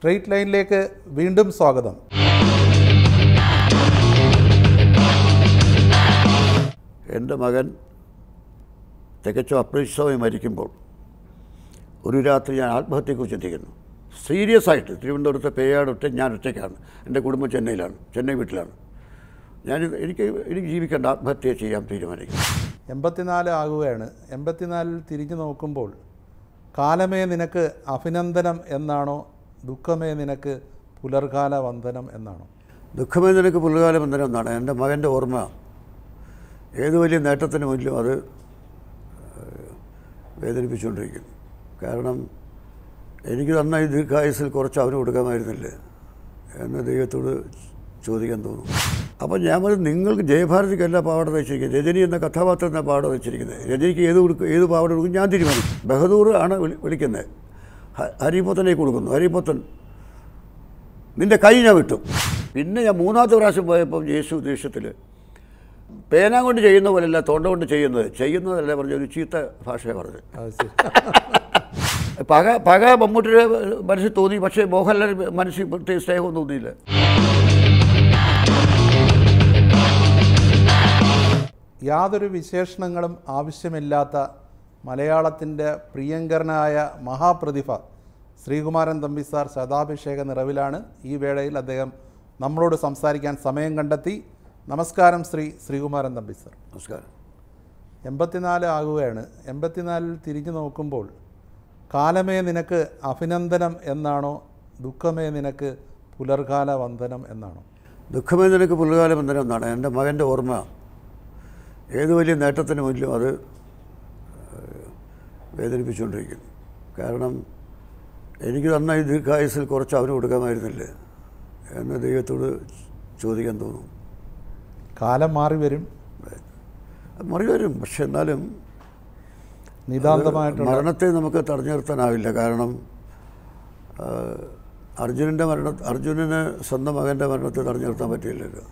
straight ലൈനിലേക്ക് വീണ്ടും സ്വാഗതം എൻ്റെ മകൻ തികച്ചും അപ്രതീക്ഷിതമായി മരിക്കുമ്പോൾ ഒരു രാത്രി ഞാൻ ആത്മഹത്യയെക്കുറിച്ച് ചിന്തിക്കുന്നു സീരിയസ് ആയിട്ട് തിരുവനന്തപുരത്തെ ഒറ്റ ഞാൻ ഒറ്റയ്ക്കാണ് എൻ്റെ കുടുംബം ചെന്നൈയിലാണ് ചെന്നൈ വീട്ടിലാണ് ഞാൻ എനിക്ക് എനിക്ക് ജീവിക്കേണ്ട ആത്മഹത്യ ചെയ്യാൻ തീരുമാനിക്കുന്നു എൺപത്തിനാല് ആകുകയാണ് എൺപത്തിനാലിൽ തിരിഞ്ഞു നോക്കുമ്പോൾ കാലമേ നിനക്ക് അഭിനന്ദനം എന്നാണോ ദുഃഖമേ നിനക്ക് പുലർകാല വന്ദനം എന്നാണ് ദുഃഖമേ നിനക്ക് പുലർകാല വന്ദനം എന്നാണ് എൻ്റെ മകൻ്റെ ഓർമ്മ ഏത് വലിയ നേട്ടത്തിന് മുന്നിലും അത് വേദനിപ്പിച്ചുകൊണ്ടിരിക്കുന്നു കാരണം എനിക്ക് തന്ന ഈ ദീർഘായുസിൽ കുറച്ച് അവന് കൊടുക്കാമായിരുന്നില്ലേ എന്ന് ദൈവത്തോട് ചോദിക്കാൻ തോന്നും അപ്പം ഞാൻ പറഞ്ഞു നിങ്ങൾക്ക് ജയഭാരതിക്ക് അല്ല പാവാട രജനി എന്ന കഥാപാത്രത്തിനാണ് പാവാട വെച്ചിരിക്കുന്നത് രജനിക്ക് ഏത് കൊടുക്കും ഏത് പാവാട കൊടുക്കും ഞാൻ തീരുമാനിക്കും ബഹദൂർ ആണ് വിളിക്കുന്നത് ഹരിപുത്തനേക്ക് കൊടുക്കുന്നു ഹരിപുത്തൻ നിൻ്റെ കൈ ഞാൻ വിട്ടു പിന്നെ ഞാൻ മൂന്നാമത്തെ പ്രാവശ്യം പോയപ്പം യേശു ദേഷ്യത്തിൽ പേന കൊണ്ട് ചെയ്യുന്ന പോലെയല്ല തൊണ്ട കൊണ്ട് ചെയ്യുന്നത് ചെയ്യുന്നതല്ല പറഞ്ഞ ഒരു ചീത്ത ഭാഷയെ പറഞ്ഞു പക പക മമ്മൂട്ടിയുടെ മനസ്സിൽ തോന്നി പക്ഷേ മോഹൻലാൽ മനസ്സിൽ പ്രത്യേക സ്നേഹമൊന്നും തോന്നിയില്ല യാതൊരു വിശേഷണങ്ങളും ആവശ്യമില്ലാത്ത മലയാളത്തിൻ്റെ പ്രിയങ്കരനായ മഹാപ്രതിഭ ശ്രീകുമാരൻ തമ്പി സാർ ശതാഭിഷേക നിറവിലാണ് ഈ വേളയിൽ അദ്ദേഹം നമ്മളോട് സംസാരിക്കാൻ സമയം കണ്ടെത്തി നമസ്കാരം ശ്രീ ശ്രീകുമാരൻ തമ്പി സാർ നമസ്കാരം എൺപത്തിനാല് ആകുകയാണ് എൺപത്തിനാലിൽ തിരിഞ്ഞു നോക്കുമ്പോൾ കാലമേ നിനക്ക് അഭിനന്ദനം എന്നാണോ ദുഃഖമേ നിനക്ക് പുലർകാല വന്ദനം എന്നാണോ ദുഃഖമേ നിനക്ക് പുലർകാല വന്ദനം എന്നാണ് എൻ്റെ മകൻ്റെ ഓർമ്മ ഏത് വലിയ നേട്ടത്തിന് മുന്നിലും അത് വേദനിപ്പിച്ചുകൊണ്ടിരിക്കുന്നു കാരണം എനിക്ക് തന്ന ഈ ദീർഘായുസിൽ കുറച്ച് അവന് കൊടുക്കാമായിരുന്നില്ലേ എന്ന് ദൈവത്തോട് ചോദിക്കാൻ തോന്നും കാലം മാറി വരും മറി വരും പക്ഷെ എന്നാലും നിതാന്തമായിട്ട് മരണത്തെ നമുക്ക് തടഞ്ഞു നിർത്താനാവില്ല കാരണം അർജുനൻ്റെ മരണ അർജുനന് സ്വന്തം മകൻ്റെ മരണത്തെ തടഞ്ഞു നിർത്താൻ പറ്റില്ലല്ലോ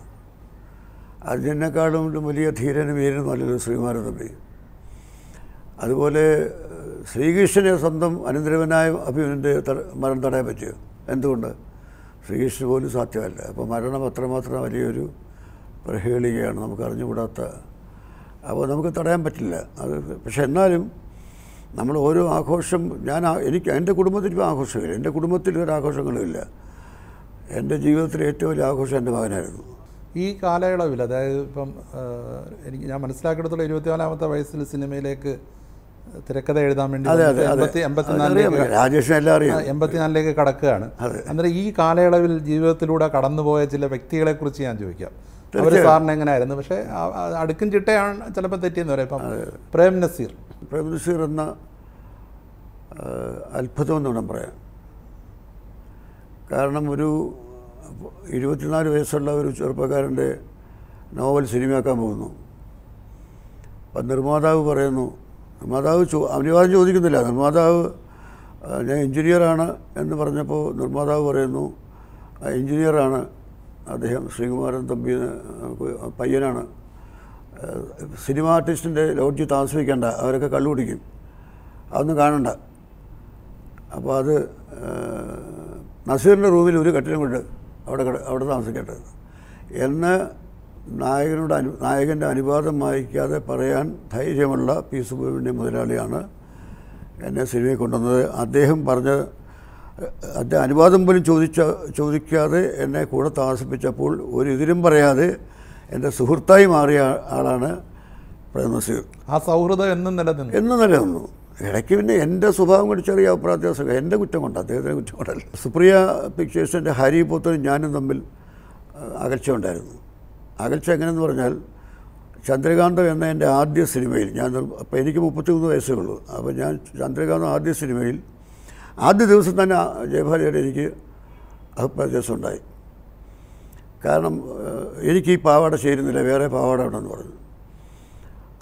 അർജുനേക്കാളും വലിയ ധീരനും വീരനും അല്ലല്ലോ ശ്രീമാരതമ്പി അതുപോലെ ശ്രീകൃഷ്ണനെ സ്വന്തം അനുദ്രവനായ അഭിമന്യൻ്റെ മരണം തടയാൻ പറ്റുമോ എന്തുകൊണ്ട് ശ്രീകൃഷ്ണന് പോലും സാധ്യമല്ല അപ്പോൾ മരണം അത്രമാത്രം വലിയൊരു പ്രഹേളികയാണ് നമുക്ക് അറിഞ്ഞുകൂടാത്ത അപ്പോൾ നമുക്ക് തടയാൻ പറ്റില്ല അത് പക്ഷെ എന്നാലും നമ്മൾ ഓരോ ആഘോഷം ഞാൻ എനിക്ക് എൻ്റെ കുടുംബത്തിൽ ഇപ്പോൾ ആഘോഷമില്ല എൻ്റെ കുടുംബത്തിൽ ഒരു ആഘോഷങ്ങളുമില്ല എൻ്റെ ജീവിതത്തിലെ ഏറ്റവും വലിയ ആഘോഷം എൻ്റെ മകനായിരുന്നു ഈ കാലയളവിൽ അതായത് ഇപ്പം എനിക്ക് ഞാൻ മനസ്സിലാക്കിയെടുത്തോളം ഇരുപത്തിനാലാമത്തെ വയസ്സിൽ സിനിമയിലേക്ക് തിരക്കഥ എഴുതാൻ വേണ്ടി എൺപത്തിനാലിലേക്ക് രാജേഷ് എല്ലാം അറിയാം എൺപത്തിനാലിലേക്ക് കടക്കുകയാണ് അന്നേരം ഈ കാലയളവിൽ ജീവിതത്തിലൂടെ കടന്നുപോയ ചില വ്യക്തികളെ കുറിച്ച് ഞാൻ ചോദിക്കാം അവർ സാറിന് എങ്ങനെയായിരുന്നു പക്ഷേ അടുക്കും ചിട്ടയാണ് ചിലപ്പോൾ തെറ്റിയെന്ന് പറയാം പ്രേം നസീർ പ്രേം നസീർ എന്ന എന്ന് വേണം പറയാം കാരണം ഒരു ഇരുപത്തിനാല് വയസ്സുള്ള ഒരു ചെറുപ്പക്കാരൻ്റെ നോവൽ സിനിമയാക്കാൻ പോകുന്നു അപ്പം നിർമ്മാതാവ് പറയുന്നു നിർമ്മാതാവ് ചോ അനിവാര്യം ചോദിക്കുന്നില്ല നിർമ്മാതാവ് ഞാൻ എഞ്ചിനീയറാണ് എന്ന് പറഞ്ഞപ്പോൾ നിർമ്മാതാവ് പറയുന്നു എഞ്ചിനീയറാണ് അദ്ദേഹം ശ്രീകുമാരൻ തമ്പി പയ്യനാണ് സിനിമ ആർട്ടിസ്റ്റിൻ്റെ ലോഡ്ജി താമസിക്കേണ്ട അവരൊക്കെ കള്ളു കുടിക്കും അതൊന്നും കാണണ്ട അപ്പോൾ അത് നസീറിൻ്റെ റൂമിൽ ഒരു കെട്ടിടം കൊണ്ട് അവിടെ അവിടെ താമസിക്കട്ടെ എന്ന് നായകനോട് അനു നായകൻ്റെ അനുവാദം വായിക്കാതെ പറയാൻ ധൈര്യമുള്ള പി സുബുവിൻ്റെ മുതലാളിയാണ് എന്നെ സിനിമയിൽ കൊണ്ടുവന്നത് അദ്ദേഹം പറഞ്ഞ അദ്ദേഹം അനുവാദം പോലും ചോദിച്ച ചോദിക്കാതെ എന്നെ കൂടെ താമസിപ്പിച്ചപ്പോൾ ഒരു ഇതിലും പറയാതെ എൻ്റെ സുഹൃത്തായി മാറിയ ആളാണ് പ്രേംനസീർ ആ സൗഹൃദം എന്നും നിലനിന്നു എന്നും നിലനിന്നു ഇടയ്ക്ക് പിന്നെ എൻ്റെ സ്വഭാവം കൂടി ചെറിയ അഭിപ്രായത്യാസം എൻ്റെ കുറ്റം കൊണ്ട് അദ്ദേഹത്തിൻ്റെ കുറ്റം കൊണ്ടല്ല സുപ്രിയ പിക്ചേഴ്സിൻ്റെ ഹരി പോത്തനും ഞാനും തമ്മിൽ അകൽച്ച ഉണ്ടായിരുന്നു അകൽച്ച എങ്ങനെയെന്ന് പറഞ്ഞാൽ ചന്ദ്രകാന്തം എന്ന എൻ്റെ ആദ്യ സിനിമയിൽ ഞാൻ അപ്പോൾ എനിക്ക് മൂന്ന് വയസ്സേ ഉള്ളൂ അപ്പോൾ ഞാൻ ചന്ദ്രകാന്തം ആദ്യ സിനിമയിൽ ആദ്യ ദിവസം തന്നെ ജയഭാരതിയുടെ എനിക്ക് അഭിപ്രായവ്യത്യാസം ഉണ്ടായി കാരണം എനിക്ക് ഈ പാവാട ചേരുന്നില്ല വേറെ പാവാട ഉണ്ടെന്ന് പറഞ്ഞു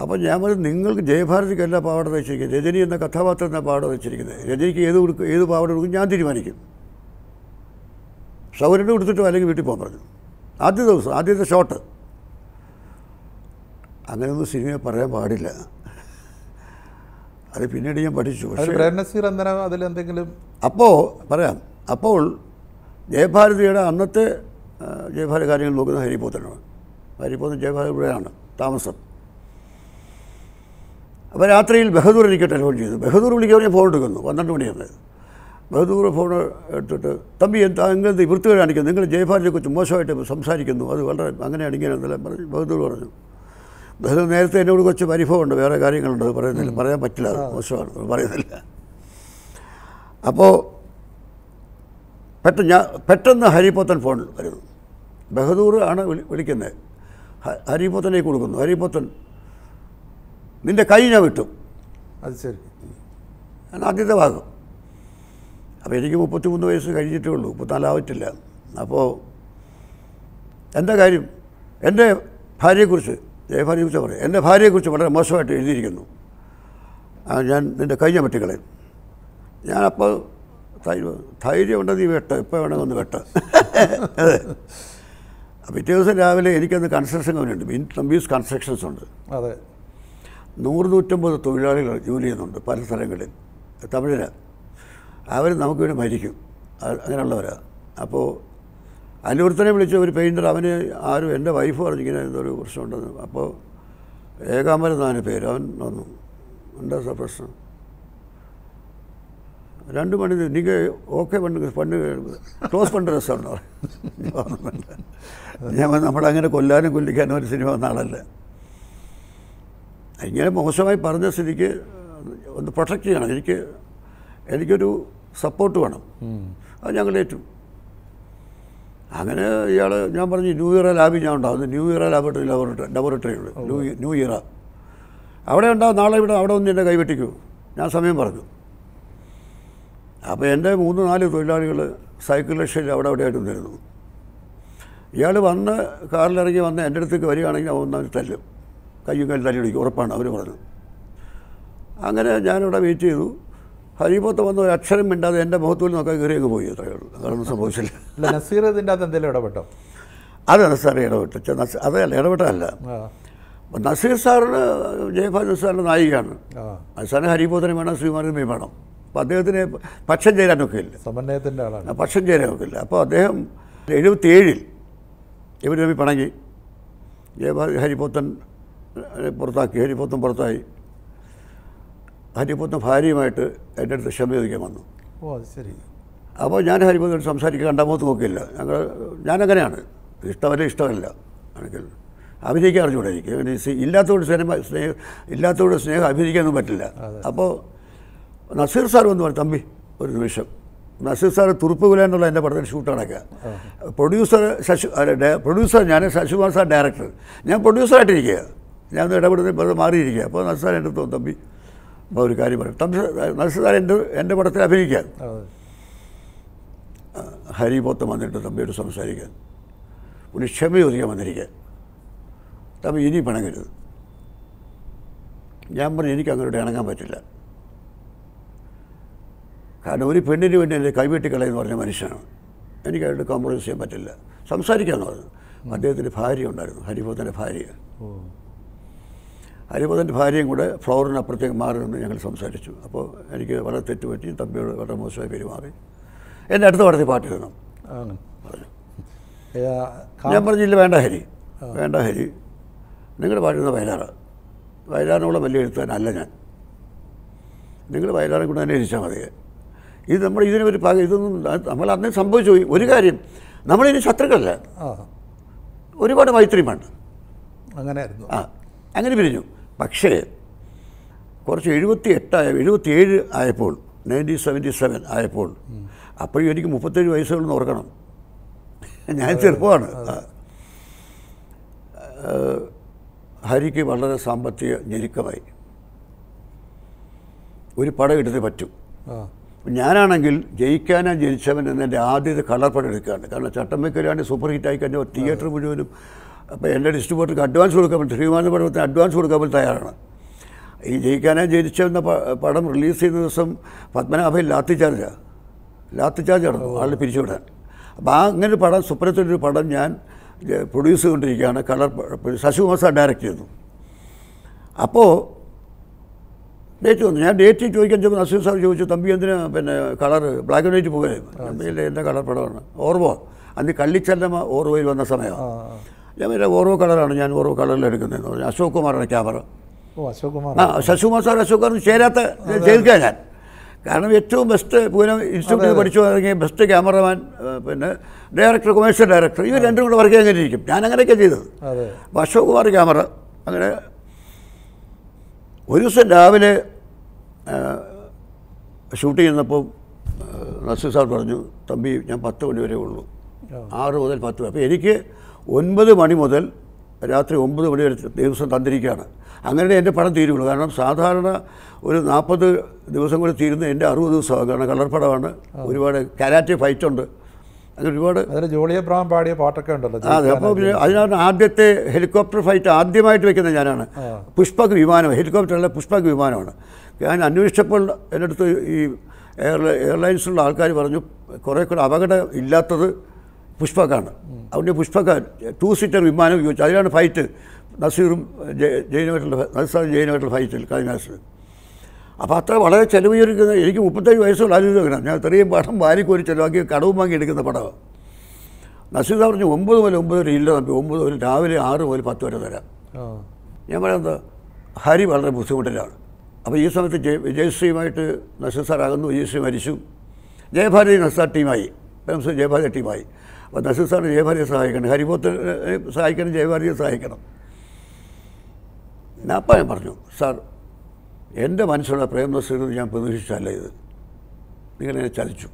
അപ്പോൾ ഞാൻ പറഞ്ഞു നിങ്ങൾക്ക് ജയഭാരതിക്ക് എല്ലാ പാവാട തയ്ച്ചിരിക്കുന്നത് രജനി എന്ന കഥാപാത്രം എന്ന പാവാട തയ്ച്ചിരിക്കുന്നത് രജനിക്ക് ഏത് കൊടുക്കും ഏത് പാവാട കൊടുക്കും ഞാൻ തീരുമാനിക്കും സൗരൻ്റെ കൊടുത്തിട്ട് അല്ലെങ്കിൽ വീട്ടിൽ പോകാൻ പറഞ്ഞു ആദ്യ ദിവസം ആദ്യത്തെ ഷോട്ട് അങ്ങനെയൊന്നും സിനിമയെ പറയാൻ പാടില്ല അത് പിന്നീട് ഞാൻ പഠിച്ചു അതിലെന്തെങ്കിലും അപ്പോൾ പറയാം അപ്പോൾ ജയഭാരതിയുടെ അന്നത്തെ ജയഭാരതി കാര്യങ്ങൾ നോക്കുന്ന ഹരിപോത്തനാണ് ഹരിപോത്തൻ ജയഭാരതിയുടെയാണ് താമസം അപ്പോൾ രാത്രിയിൽ ബഹദൂർ എനിക്ക് ടെലിഫോൺ ചെയ്തു ബഹദൂർ വിളിക്കാൻ ഞാൻ ഫോൺ എടുക്കുന്നു പന്ത്രണ്ട് മണിയാണ് ബഹദൂർ ഫോൺ എടുത്തിട്ട് തമ്പി എന്താ നിങ്ങളെന്ത് വൃത്തി കാണിക്കുന്നു നിങ്ങൾ കുറിച്ച് മോശമായിട്ട് സംസാരിക്കുന്നു അത് വളരെ അങ്ങനെയാണ് ഇങ്ങനെയാണെന്നെല്ലാം പറഞ്ഞു ബഹദൂർ പറഞ്ഞു ബഹദൂർ നേരത്തെ എന്നോട് കുറച്ച് പരിഭവമുണ്ട് വേറെ കാര്യങ്ങളുണ്ട് പറയുന്നില്ല പറയാൻ പറ്റില്ല അത് മോശമാണ് പറയുന്നില്ല അപ്പോൾ പെട്ടെന്ന് ഞാൻ പെട്ടെന്ന് ഹരിപോത്തൻ ഫോണിൽ വരുന്നു ബഹദൂർ ആണ് വിളിക്കുന്നത് ഹരിപോത്തനേക്ക് കൊടുക്കുന്നു ഹരിപോത്തൻ നിൻ്റെ കൈ ഞാൻ വിട്ടു അത് ശരി ഞാൻ ആദ്യത്തെ ഭാഗം അപ്പോൾ എനിക്ക് മൂന്ന് വയസ്സ് കഴിഞ്ഞിട്ടേ ഉള്ളൂ മുപ്പത്തിനാലാവറ്റില്ല അപ്പോൾ എന്താ കാര്യം എൻ്റെ ഭാര്യയെക്കുറിച്ച് ജയഭാര്യയെക്കുറിച്ച് പറയാം എൻ്റെ ഭാര്യയെക്കുറിച്ച് വളരെ മോശമായിട്ട് എഴുതിയിരിക്കുന്നു ഞാൻ നിൻ്റെ കഴിഞ്ഞ പറ്റിക്കളെ ഞാനപ്പോൾ ധൈര്യം ധൈര്യം ഉണ്ടെന്ന് നീ വെട്ട ഇപ്പോൾ വേണമെങ്കിൽ ഒന്ന് വെട്ട അതെ പിറ്റേ ദിവസം രാവിലെ എനിക്കന്ന് കൺസ്ട്രക്ഷൻ കമ്പനിയുണ്ട് ബീസ് കൺസ്ട്രക്ഷൻസ് ഉണ്ട് അതെ നൂറ് നൂറ്റമ്പത് തൊഴിലാളികൾ ജോലി ചെയ്യുന്നുണ്ട് പല സ്ഥലങ്ങളിൽ തമിഴിലാണ് അവർ നമുക്ക് വേണ്ടി മരിക്കും അങ്ങനെയുള്ളവരാണ് അപ്പോൾ അനുവർത്തനെ വിളിച്ച ഒരു പെയിൻറ്റർ അവന് ആരും എൻ്റെ വൈഫ് പറഞ്ഞിങ്ങനെ എന്തൊരു പ്രശ്നമുണ്ടെന്ന് അപ്പോൾ ഏകാമ്പരം എന്നാണ് പേര് അവൻ വന്നു എന്താ സാർ പ്രശ്നം രണ്ട് മണി നിങ്ങൾ ഓക്കെ പണ്ട് പണ്ട് ക്ലോസ് പണ്ട് രസമാണ് ഞാൻ നമ്മളങ്ങനെ കൊല്ലാനും കൊല്ലിക്കാനും ഒരു സിനിമ വന്ന ആളല്ല ഇങ്ങനെ മോശമായി പറഞ്ഞ സ്ഥിതിക്ക് ഒന്ന് പ്രൊട്ടക്റ്റ് ചെയ്യണം എനിക്ക് എനിക്കൊരു സപ്പോർട്ട് വേണം അത് ഞങ്ങൾ ഏറ്റു അങ്ങനെ ഇയാൾ ഞാൻ പറഞ്ഞു ന്യൂ ഇയർ ലാബിൽ ഞാൻ ഉണ്ടാകുന്നു new year laboratory laboratory laboratory ഉണ്ട് ന്യൂ ന്യൂ ഇയർ അവിടെ ഉണ്ടാകും നാളെ ഇവിടെ അവിടെ ഒന്ന് എന്നെ കൈവെട്ടിക്കൂ ഞാൻ സമയം പറഞ്ഞു അപ്പോൾ എൻ്റെ മൂന്ന് നാല് തൊഴിലാളികൾ സൈക്കിൾ രക്ഷയിൽ അവിടെ അവിടെ ആയിട്ട് ഇയാൾ വന്ന് കാറിലിറങ്ങി വന്ന് എൻ്റെ അടുത്തേക്ക് വരികയാണെങ്കിൽ അവൻ അവർ തല്ലും കയ്യും കയ്യിൽ തല്ലി ഉറപ്പാണ് അവർ പറഞ്ഞു അങ്ങനെ ഞാനിവിടെ വെയിറ്റ് ചെയ്തു ഹരിമത്ത് വന്ന ഒരു അക്ഷരം മിണ്ടാതെ എൻ്റെ മുഖത്തുകൂടി നോക്കാൻ കയറിയൊക്കെ പോയി അത്രയേ ഉള്ളൂ അതൊന്നും സംഭവിച്ചില്ല അല്ല നസീർ ഇതിൻ്റെ അകത്ത് എന്തെങ്കിലും ഇടപെട്ടോ അത് നസാറെ ഇടപെട്ടു നസീർ അതല്ല ഇടപെട്ടല്ല നസീർ സാറിന് ജയഫാൻ സാറിൻ്റെ നായികയാണ് സാറിന് ഹരിപോത്തിനെ വേണം ശ്രീമാനന്ദമേ വേണം അപ്പോൾ അദ്ദേഹത്തിന് പക്ഷം ചേരാനൊക്കെ ഇല്ല സമന്വയത്തിൻ്റെ ആളാണ് പക്ഷം ചേരാനൊക്കെ ഇല്ല അപ്പോൾ അദ്ദേഹം എഴുപത്തിയേഴിൽ ഇവർ തമ്മിൽ പിണങ്ങി ജയഭാ ഹരിപോത്തൻ പുറത്താക്കി ഹരിപോത്തൻ പുറത്തായി ഹരിപുന്ന ഭാര്യയുമായിട്ട് എൻ്റെ അടുത്ത് ക്ഷമ ചോദിക്കാൻ വന്നു ഓ അത് ശരി അപ്പോൾ ഞാൻ ഹരിപുന്നോട് സംസാരിക്കുക മുഖത്ത് നോക്കിയില്ല ഞങ്ങൾ ഞാനങ്ങനെയാണ് ഇഷ്ടമല്ല ഇഷ്ടമല്ല ആണെങ്കിൽ അഭിനയിക്കാൻ അറിഞ്ഞൂടെ എനിക്ക് ഇല്ലാത്തതുകൊണ്ട് സിനിമ സ്നേഹ ഇല്ലാത്തതുകൊണ്ട് സ്നേഹം അഭിനയിക്കാനൊന്നും പറ്റില്ല അപ്പോൾ നസീർ സാർ എന്ന് പറഞ്ഞു തമ്പി ഒരു നിമിഷം നസീർ സാർ തുറുപ്പുകുല എന്നുള്ള എൻ്റെ പടത്തിൽ ഷൂട്ടാണൊക്കെ പ്രൊഡ്യൂസർ ശശു പ്രൊഡ്യൂസർ ഞാൻ ശശികുമാർ സാർ ഡയറക്ടർ ഞാൻ പ്രൊഡ്യൂസറായിട്ടിരിക്കുക ഞാൻ ഇടപെടുന്ന മാറിയിരിക്കുക അപ്പോൾ നസീർ സാർ എൻ്റെ തമ്പി ഒരു കാര്യം പറയും നസുദാൻ എൻ്റെ എൻ്റെ പടത്തിൽ അഭിനയിക്കാൻ ഹരി പോത്തം വന്നിട്ട് തമ്പിയോട് സംസാരിക്കാൻ പുള്ളി ചോദിക്കാൻ വന്നിരിക്കാൻ തമ്പി ഇനി പിണങ്ങരുത് ഞാൻ പറഞ്ഞു എനിക്ക് അങ്ങോട്ട് ഇണങ്ങാൻ പറ്റില്ല കാരണം ഒരു പെണ്ണിന് വേണ്ടി എൻ്റെ കൈവെട്ടി കളയെന്ന് പറഞ്ഞ മനുഷ്യനാണ് എനിക്കായിട്ട് കോംപ്രമൈസ് ചെയ്യാൻ പറ്റില്ല സംസാരിക്കാമെന്ന് പറഞ്ഞു അദ്ദേഹത്തിൻ്റെ ഭാര്യ ഉണ്ടായിരുന്നു ഹരിഭൂത്തിൻ്റെ ഭാര്യ ഹരിപദൻ്റെ ഭാര്യയും കൂടെ ഫ്ലവറിനപ്പുറത്തേക്ക് മാറി നിന്ന് ഞങ്ങൾ സംസാരിച്ചു അപ്പോൾ എനിക്ക് വളരെ തെറ്റുപറ്റി തമ്പിയോട് വളരെ മോശമായി പെരുമാറി എൻ്റെ അടുത്ത പടത്തിൽ പാട്ട് എഴുതണം പറഞ്ഞു ഞാൻ പറഞ്ഞില്ല വേണ്ട ഹരി വേണ്ട ഹരി നിങ്ങളുടെ പാട്ടിരുന്ന വയലാറ് വയലാറിനോളം വലിയ എഴുത്തുകാരനല്ല ഞാൻ നിങ്ങൾ വയലാറിനെ കൂടെ തന്നെ ഇരിച്ചാൽ മതി ഇത് നമ്മൾ ഇതിനെ ഒരു പക ഇതൊന്നും നമ്മൾ അന്നേ സംഭവിച്ചു പോയി ഒരു കാര്യം നമ്മളിനി ശത്രുക്കളല്ല ഒരുപാട് മൈത്രിയുമാണ് അങ്ങനെ ആ അങ്ങനെ പിരിഞ്ഞു പക്ഷേ കുറച്ച് എഴുപത്തി എട്ടായ എഴുപത്തി ഏഴ് ആയപ്പോൾ നയൻറ്റീൻ സെവൻറ്റി സെവൻ ആയപ്പോൾ അപ്പോഴും എനിക്ക് മുപ്പത്തേഴ് വയസ്സുകളെന്ന് ഓർക്കണം ഞാൻ ചെറുപ്പമാണ് ഹരിക്ക് വളരെ സാമ്പത്തിക ഞെരുക്കമായി ഒരു പടം എടുത്തേ പറ്റും ഞാനാണെങ്കിൽ ജയിക്കാനാ ജനിച്ചവൻ എന്നെ ആദ്യത്തെ കളർ പടം എടുക്കുകയാണ് കാരണം ചട്ടമ്പക്കരാണ് സൂപ്പർ ഹിറ്റായി കഴിഞ്ഞാൽ തിയേറ്റർ മുഴുവനും അപ്പോൾ എൻ്റെ ഡിസ്ട്രിബ്യൂട്ടർക്ക് അഡ്വാൻസ് കൊടുക്കാൻ ശ്രീമാന പടത്തിന് അഡ്വാൻസ് കൊടുക്കാൻ പറ്റും തയ്യാറാണ് ഈ ജയിക്കാനാ ജയിച്ച പടം റിലീസ് ചെയ്യുന്ന ദിവസം പത്മനാഭയിൽ ലാത്തി ചാർജാണ് ലാത്തി ചാർജ് നടന്നു ആളിനെ പിരിച്ചുവിടാൻ അപ്പോൾ ആ അങ്ങനെ ഒരു പടം സുപ്രത്തിൻ്റെ പടം ഞാൻ പ്രൊഡ്യൂസ് ചെയ്തുകൊണ്ടിരിക്കുകയാണ് കളർ ശശികുമാർ സാർ ഡയറക്റ്റ് ചെയ്തു അപ്പോൾ ഡേറ്റ് വന്നു ഞാൻ ഡേറ്റ് ചോദിക്കാൻ ചോദിച്ചപ്പോൾ നസീർ സാർ ചോദിച്ചു തമ്പി എന്തിനാ പിന്നെ കളർ ബ്ലാക്ക് ആൻഡ് വൈറ്റ് പോകരുത് തമ്പിയിൽ എൻ്റെ കളർ പടമാണ് ഓർവോ അന്ന് കള്ളിച്ചല്ലമ്മ ഓർവോയിൽ വന്ന സമയമാണ് ഞാൻ എൻ്റെ ഓരോ കളറാണ് ഞാൻ ഓരോ കളറിൽ എടുക്കുന്നതെന്ന് പറഞ്ഞു അശോക് കുമാറാണ് ക്യാമറ ഓ അശോക് കുമാർ ആ ശശികുമാർ സാർ അശോക് കുമാർ ചേരാത്ത ചേർക്കുക ഞാൻ കാരണം ഏറ്റവും ബെസ്റ്റ് പൂനം ഇൻസ്റ്റിറ്റ്യൂട്ടിൽ പഠിച്ചു ഇറങ്ങിയ ബെസ്റ്റ് ക്യാമറമാൻ പിന്നെ ഡയറക്ടർ കൊമേഴ്സ്യൽ ഡയറക്ടർ ഇവർ രണ്ടും കൂടെ വർക്ക് ചെയ്യാൻ കഴിഞ്ഞിരിക്കും ഞാൻ അങ്ങനെയൊക്കെ ചെയ്തത് അപ്പോൾ അശോക് കുമാർ ക്യാമറ അങ്ങനെ ഒരു ദിവസം രാവിലെ ഷൂട്ട് ചെയ്യുന്നപ്പോൾ നസീർ സാർ പറഞ്ഞു തമ്പി ഞാൻ പത്ത് മണി വരെ ഉള്ളൂ ആറ് മുതൽ പത്ത് അപ്പോൾ എനിക്ക് ഒൻപത് മണി മുതൽ രാത്രി ഒമ്പത് മണി വരെ ദിവസം തന്നിരിക്കുകയാണ് അങ്ങനെ എൻ്റെ പടം തീരുള്ളൂ കാരണം സാധാരണ ഒരു നാൽപ്പത് ദിവസം കൂടി തീരുന്ന എൻ്റെ അറുപത് ദിവസമാണ് കാരണം കളർ പടമാണ് ഒരുപാട് ഫൈറ്റ് ഉണ്ട് അങ്ങനെ ഒരുപാട് അതിൽ ജോളിയെ പ്രാം പാടിയ പാട്ടൊക്കെ ഉണ്ടല്ലോ അതെ അപ്പോൾ അതിനകത്ത് ആദ്യത്തെ ഹെലികോപ്റ്റർ ഫൈറ്റ് ആദ്യമായിട്ട് വെക്കുന്ന ഞാനാണ് പുഷ്പക് വിമാനം അല്ല പുഷ്പക് വിമാനമാണ് ഞാൻ അന്വേഷിച്ചപ്പോൾ എൻ്റെ അടുത്ത് ഈ എയർലൈൻസിലുള്ള ആൾക്കാർ പറഞ്ഞു കുറേ കൂടെ അപകടം ഇല്ലാത്തത് പുഷ്പകാണ് അവൻ്റെ പുഷ്പക ടു സീറ്റർ വിമാനം ഉപയോഗിച്ചു അതിലാണ് ഫൈറ്റ് നസീറും ജയിനുമായിട്ടുള്ള നസീർ ജയിനുമായിട്ടുള്ള ഫൈറ്റിൽ കാലിനാസിൽ അപ്പോൾ അത്ര വളരെ ചെറുക്കുന്ന എനിക്ക് മുപ്പത്തഞ്ച് വയസ്സുള്ള ആലോചിക്കണം ഞാൻ ഇത്രയും പടം വാരിക്കോരി ചിലവാക്കി കടവും വാങ്ങി എടുക്കുന്ന പടമാണ് നസീർ എന്ന് പറഞ്ഞു ഒമ്പത് മുതൽ ഒമ്പത് വരെ ഇല്ല നമുക്ക് ഒമ്പത് മുതൽ രാവിലെ ആറ് മുതൽ പത്ത് വരെ തരാം ഞാൻ പറയുന്നത് ഹരി വളരെ ബുദ്ധിമുട്ടിലാണ് അപ്പോൾ ഈ സമയത്ത് ജയ വിജയശ്രീയുമായിട്ട് നസീർ സാർ സാറാകുന്നു വിജയശ്രീ മരിച്ചു ജയഭാരതി നസാർ ടീമായി ജയഭാരതി ടീമായി അപ്പോൾ സാറിന് ജയഭാര്യയെ സഹായിക്കണം ഹരിപോത്ത സഹായിക്കണം ജയഭാര്യയെ സഹായിക്കണം അപ്പം ഞാൻ പറഞ്ഞു സാർ എൻ്റെ മനസ്സിലുള്ള പ്രേം നസീറിന് ഞാൻ പ്രതീക്ഷിച്ചല്ല ഇത് നിങ്ങൾ എന്നെ ചതിച്ചു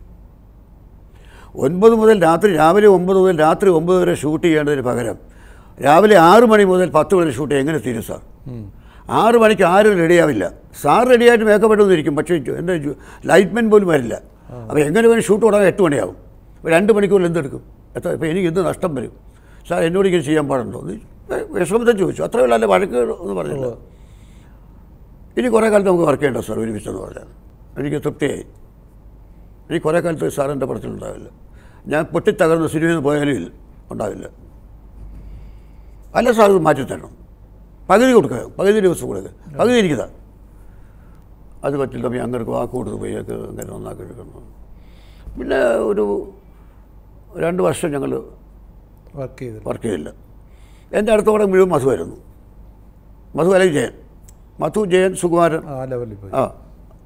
ഒൻപത് മുതൽ രാത്രി രാവിലെ ഒമ്പത് മുതൽ രാത്രി ഒമ്പത് വരെ ഷൂട്ട് ചെയ്യേണ്ടതിന് പകരം രാവിലെ ആറ് മണി മുതൽ പത്ത് വരെ ഷൂട്ട് എങ്ങനെ തീരും സാർ ആറ് മണിക്ക് ആരും റെഡിയാവില്ല സാർ റെഡിയായിട്ട് മേക്കപ്പ് ഇട്ടൊന്നിരിക്കും പക്ഷേ എൻ്റെ ലൈറ്റ്മെൻ പോലും വരില്ല അപ്പോൾ എങ്ങനെ വേണമെങ്കിൽ ഷൂട്ട് തുടങ്ങാൻ എട്ട് മണിയാവും രണ്ട് മണിക്കൂറിൽ എന്തെടുക്കും എത്ര ഇപ്പോൾ എനിക്ക് ഇന്ന് നഷ്ടം വരും സാർ എന്നോട് ഇങ്ങനെ ചെയ്യാൻ പാടുണ്ടോ എന്ന് വിഷമത്തെ ചോദിച്ചു അത്ര അല്ലെ വഴക്ക് എന്ന് പറഞ്ഞില്ല ഇനി കുറേ കാലത്ത് നമുക്ക് വർക്ക് ചെയ്യേണ്ട സാർ ഒരുമിച്ചെന്ന് പറഞ്ഞാൽ എനിക്ക് തൃപ്തിയായി ഇനി കുറേ കാലത്ത് സാറിൻ്റെ പടത്തിലുണ്ടാവില്ല ഞാൻ പൊട്ടിത്തകർന്ന സിനിമയിൽ നിന്ന് പോയാലും ഇല്ല ഉണ്ടാവില്ല അല്ല സാർ ഇത് മാറ്റിത്തരണം പകുതി കൊടുക്കുക പകുതി ദിവസം കൊടുക്കുക പകുതി ഇരിക്കുക അത് പറ്റില്ല തമ്മി അങ്ങനെ വാക്ക് കൊടുത്ത് പോയി അങ്ങനെ നന്നാക്കി എടുക്കണം പിന്നെ ഒരു രണ്ട് വർഷം ഞങ്ങൾ വർക്ക് ചെയ്തു വർക്ക് ചെയ്തില്ല എൻ്റെ അടുത്ത കൂടെ മുഴുവൻ ആയിരുന്നു മധു അല്ലെങ്കിൽ ജയൻ മധു ജയൻ സുകുമാരൻ ആ ആ